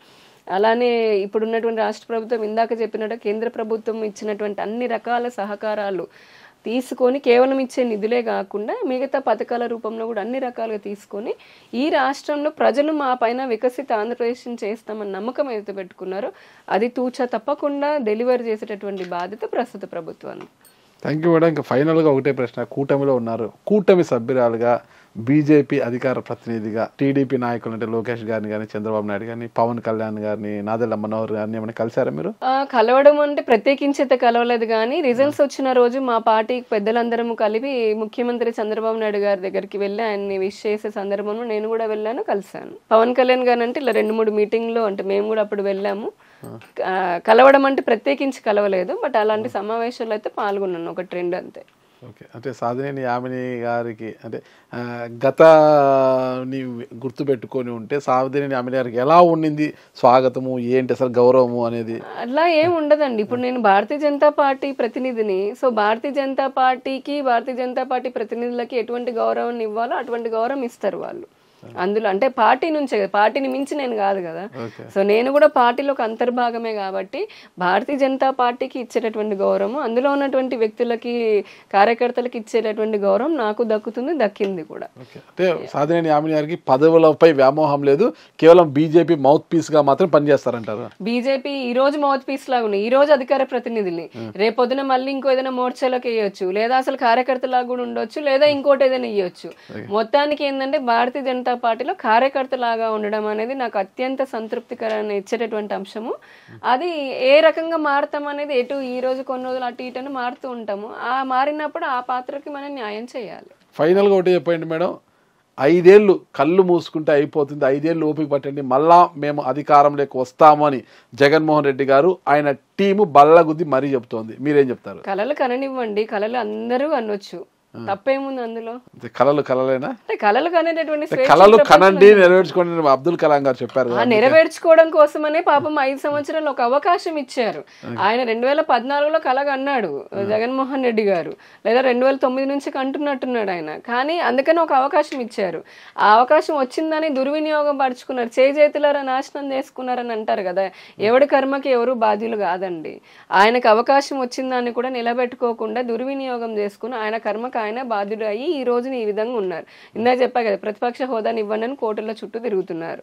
అలానే ఇప్పుడున్నటువంటి రాష్ట్ర ప్రభుత్వం ఇందాక చెప్పినట్టు కేంద్ర ప్రభుత్వం ఇచ్చినటువంటి అన్ని రకాల సహకారాలు తీసుకొని కేవలం ఇచ్చే నిధులే కాకుండా మిగతా పథకాల రూపంలో కూడా అన్ని రకాలుగా తీసుకొని ఈ రాష్ట్రంలో ప్రజలు మా పైన వికసిత ఆంధ్రప్రదేశ్ చేస్తామన్న నమ్మకం ఏదైతే పెట్టుకున్నారో అది తూచా తప్పకుండా డెలివర్ చేసేటటువంటి బాధ్యత ప్రస్తుత ప్రభుత్వానికి థ్యాంక్ యూ మేడం ఇంకా ఫైనల్గా ఒకటే ప్రశ్న కూటమిలో ఉన్నారు కూటమి సభ్యురాలుగా బీజేపీ అధికార ప్రతినిధిగా టీడీపీ నాయకులు అంటే లోకేష్ గారిని కానీ చంద్రబాబు నాయుడు కానీ పవన్ కళ్యాణ్ గారిని నాదెల్ మనోహర్ గారిని ఏమైనా కలిసారా మీరు కలవడం అంటే ప్రత్యేకించి అయితే కలవలేదు కానీ రిజల్ట్స్ వచ్చిన రోజు మా పార్టీ పెద్దలందరము కలిపి ముఖ్యమంత్రి చంద్రబాబు నాయుడు గారి దగ్గరికి వెళ్ళి ఆయన్ని విష్ చేసే సందర్భంలో నేను కూడా వెళ్ళాను కలిశాను పవన్ కళ్యాణ్ గారు అంటే ఇలా రెండు మూడు మీటింగ్లో అంటే మేము కూడా అప్పుడు వెళ్ళాము కలవడం అంటే ప్రత్యేకించి కలవలేదు బట్ అలాంటి సమావేశంలో అయితే పాల్గొన్నాను ఒక ట్రెండ్ అంతే ఓకే అంటే సాధనేని యామిని గారికి అంటే గతని గుర్తుపెట్టుకొని ఉంటే సాధనేని యామిని గారికి ఎలా ఉండింది స్వాగతము ఏంటి అసలు గౌరవము అనేది అలా ఏం ఉండదండి ఇప్పుడు నేను భారతీయ జనతా పార్టీ ప్రతినిధిని సో భారతీయ జనతా పార్టీకి భారతీయ జనతా పార్టీ ప్రతినిధులకి ఎటువంటి గౌరవాన్ని ఇవ్వాలో అటువంటి గౌరవం ఇస్తారు వాళ్ళు అందులో అంటే పార్టీ నుంచే కదా పార్టీని మించి నేను కాదు కదా సో నేను కూడా పార్టీలో ఒక అంతర్భాగమే కాబట్టి భారతీయ జనతా పార్టీకి ఇచ్చేటటువంటి గౌరవం అందులో ఉన్నటువంటి వ్యక్తులకి కార్యకర్తలకి ఇచ్చేటటువంటి గౌరవం నాకు దక్కుతుంది దక్కింది కూడా అంటే సాధినేని యామిని గారికి పదవులపై వ్యామోహం లేదు కేవలం బీజేపీ మౌత్ పీస్ గా మాత్రం పనిచేస్తారంటారు బీజేపీ ఈ రోజు మౌత్ పీస్ లాగా ఉన్నాయి ఈ రోజు అధికార ప్రతినిధుల్ని రేపొద్దున మళ్ళీ ఇంకో ఏదైనా మోర్చాలకు వేయొచ్చు లేదా అసలు కార్యకర్తలాగా కూడా ఉండొచ్చు లేదా ఇంకోటి ఏదైనా ఇవ్వచ్చు మొత్తానికి ఏంటంటే భారతీయ జనతా జనతా పార్టీలో కార్యకర్తలాగా ఉండడం అనేది నాకు అత్యంత సంతృప్తికరాన్ని ఇచ్చేటటువంటి అంశము అది ఏ రకంగా మారుతాం అనేది ఎటు ఈ రోజు కొన్ని రోజులు అటు ఇటు మారుతూ ఉంటాము ఆ మారినప్పుడు ఆ పాత్రకి మనం న్యాయం చేయాలి ఫైనల్గా ఒకటి చెప్పండి మేడం ఐదేళ్ళు కళ్ళు మూసుకుంటే అయిపోతుంది ఐదేళ్ళు ఓపిక పట్టండి మళ్ళా మేము అధికారంలోకి వస్తాము అని జగన్మోహన్ రెడ్డి గారు ఆయన టీము బల్లగుద్ది మరీ చెప్తోంది మీరేం చెప్తారు కళలు కననివ్వండి కళలు అందరూ అనొచ్చు తప్పేముంది అందులో కళలు కలలేనా కనేటటువంటి కనండి నెరవేర్చుకోండి అబ్దుల్ కలాం గారు చెప్పారు నెరవేర్చుకోవడం కోసమనే పాపం ఐదు సంవత్సరాలు ఒక అవకాశం ఇచ్చారు ఆయన రెండు వేల పద్నాలుగులో కలగన్నాడు జగన్మోహన్ రెడ్డి గారు లేదా రెండు వేల తొమ్మిది నుంచి కంటున్నట్టున్నాడు ఆయన కానీ అందుకని ఒక అవకాశం ఇచ్చారు ఆ అవకాశం వచ్చిందని దుర్వినియోగం పరుచుకున్నారు చేజేతులారా నాశనం చేసుకున్నారని అంటారు కదా ఎవడి కర్మకి ఎవరు బాధ్యులు కాదండి ఆయనకు అవకాశం వచ్చిందని కూడా నిలబెట్టుకోకుండా దుర్వినియోగం చేసుకుని ఆయన కర్మకు ఆయన బాధ్యుడు అయ్యి ఈ రోజున ఈ విధంగా ఉన్నారు ఇందా చెప్పా కదా ప్రతిపక్ష హోదాని ఇవ్వండి అని కోర్టుల చుట్టూ తిరుగుతున్నారు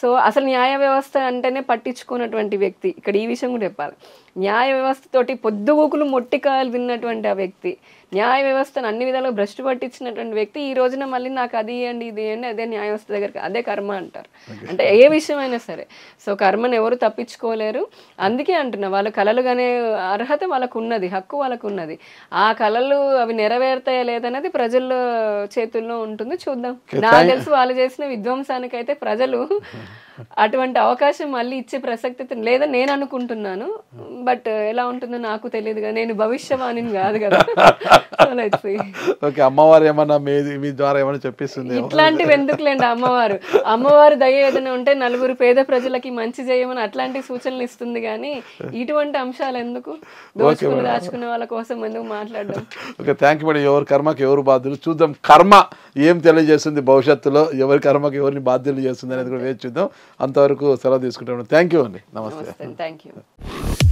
సో అసలు న్యాయ వ్యవస్థ అంటేనే పట్టించుకున్నటువంటి వ్యక్తి ఇక్కడ ఈ విషయం కూడా చెప్పాలి న్యాయ వ్యవస్థతోటి పొద్దుగూకులు మొట్టికాయలు తిన్నటువంటి ఆ వ్యక్తి న్యాయ వ్యవస్థను అన్ని విధాలుగా భ్రష్టు పట్టించినటువంటి వ్యక్తి ఈ రోజున మళ్ళీ నాకు అది ఇవ్వండి ఇది ఇవ్వండి అదే న్యాయ వ్యవస్థ దగ్గరికి అదే కర్మ అంటారు అంటే ఏ విషయమైనా సరే సో కర్మను ఎవరు తప్పించుకోలేరు అందుకే అంటున్నా వాళ్ళ కళలు కానీ అర్హత వాళ్ళకు ఉన్నది హక్కు వాళ్ళకు ఉన్నది ఆ కళలు అవి నెరవేరుతాయా లేదనేది ప్రజల్లో చేతుల్లో ఉంటుంది చూద్దాం నాకు తెలుసు వాళ్ళు చేసిన విధ్వంసానికైతే ప్రజలు Yeah. అటువంటి అవకాశం మళ్ళీ ఇచ్చే ప్రసక్తి లేదని నేను అనుకుంటున్నాను బట్ ఎలా ఉంటుందో నాకు తెలియదు కదా నేను భవిష్యవాణి కాదు కదా ఓకే అమ్మవారు ఏమన్నా మీ ద్వారా ఏమైనా చెప్పిస్తుంది ఇట్లాంటివి ఎందుకులేండి అమ్మవారు అమ్మవారు దయ ఏదైనా ఉంటే నలుగురు పేద ప్రజలకి మంచి చేయమని అట్లాంటి సూచనలు ఇస్తుంది కానీ ఇటువంటి అంశాలు ఎందుకు దోచుకుని దాచుకునే వాళ్ళ కోసం ఎందుకు మాట్లాడడం ఓకే థ్యాంక్ యూ మేడం ఎవరు కర్మకి ఎవరు బాధ్యులు చూద్దాం కర్మ ఏం తెలియజేస్తుంది భవిష్యత్తులో ఎవరి కర్మకి ఎవరిని బాధ్యులు చేస్తుంది అనేది కూడా వేచి చూద్దాం అంతవరకు సెలవు తీసుకుంటాం థ్యాంక్ యూ అండి నమస్తే థ్యాంక్ యూ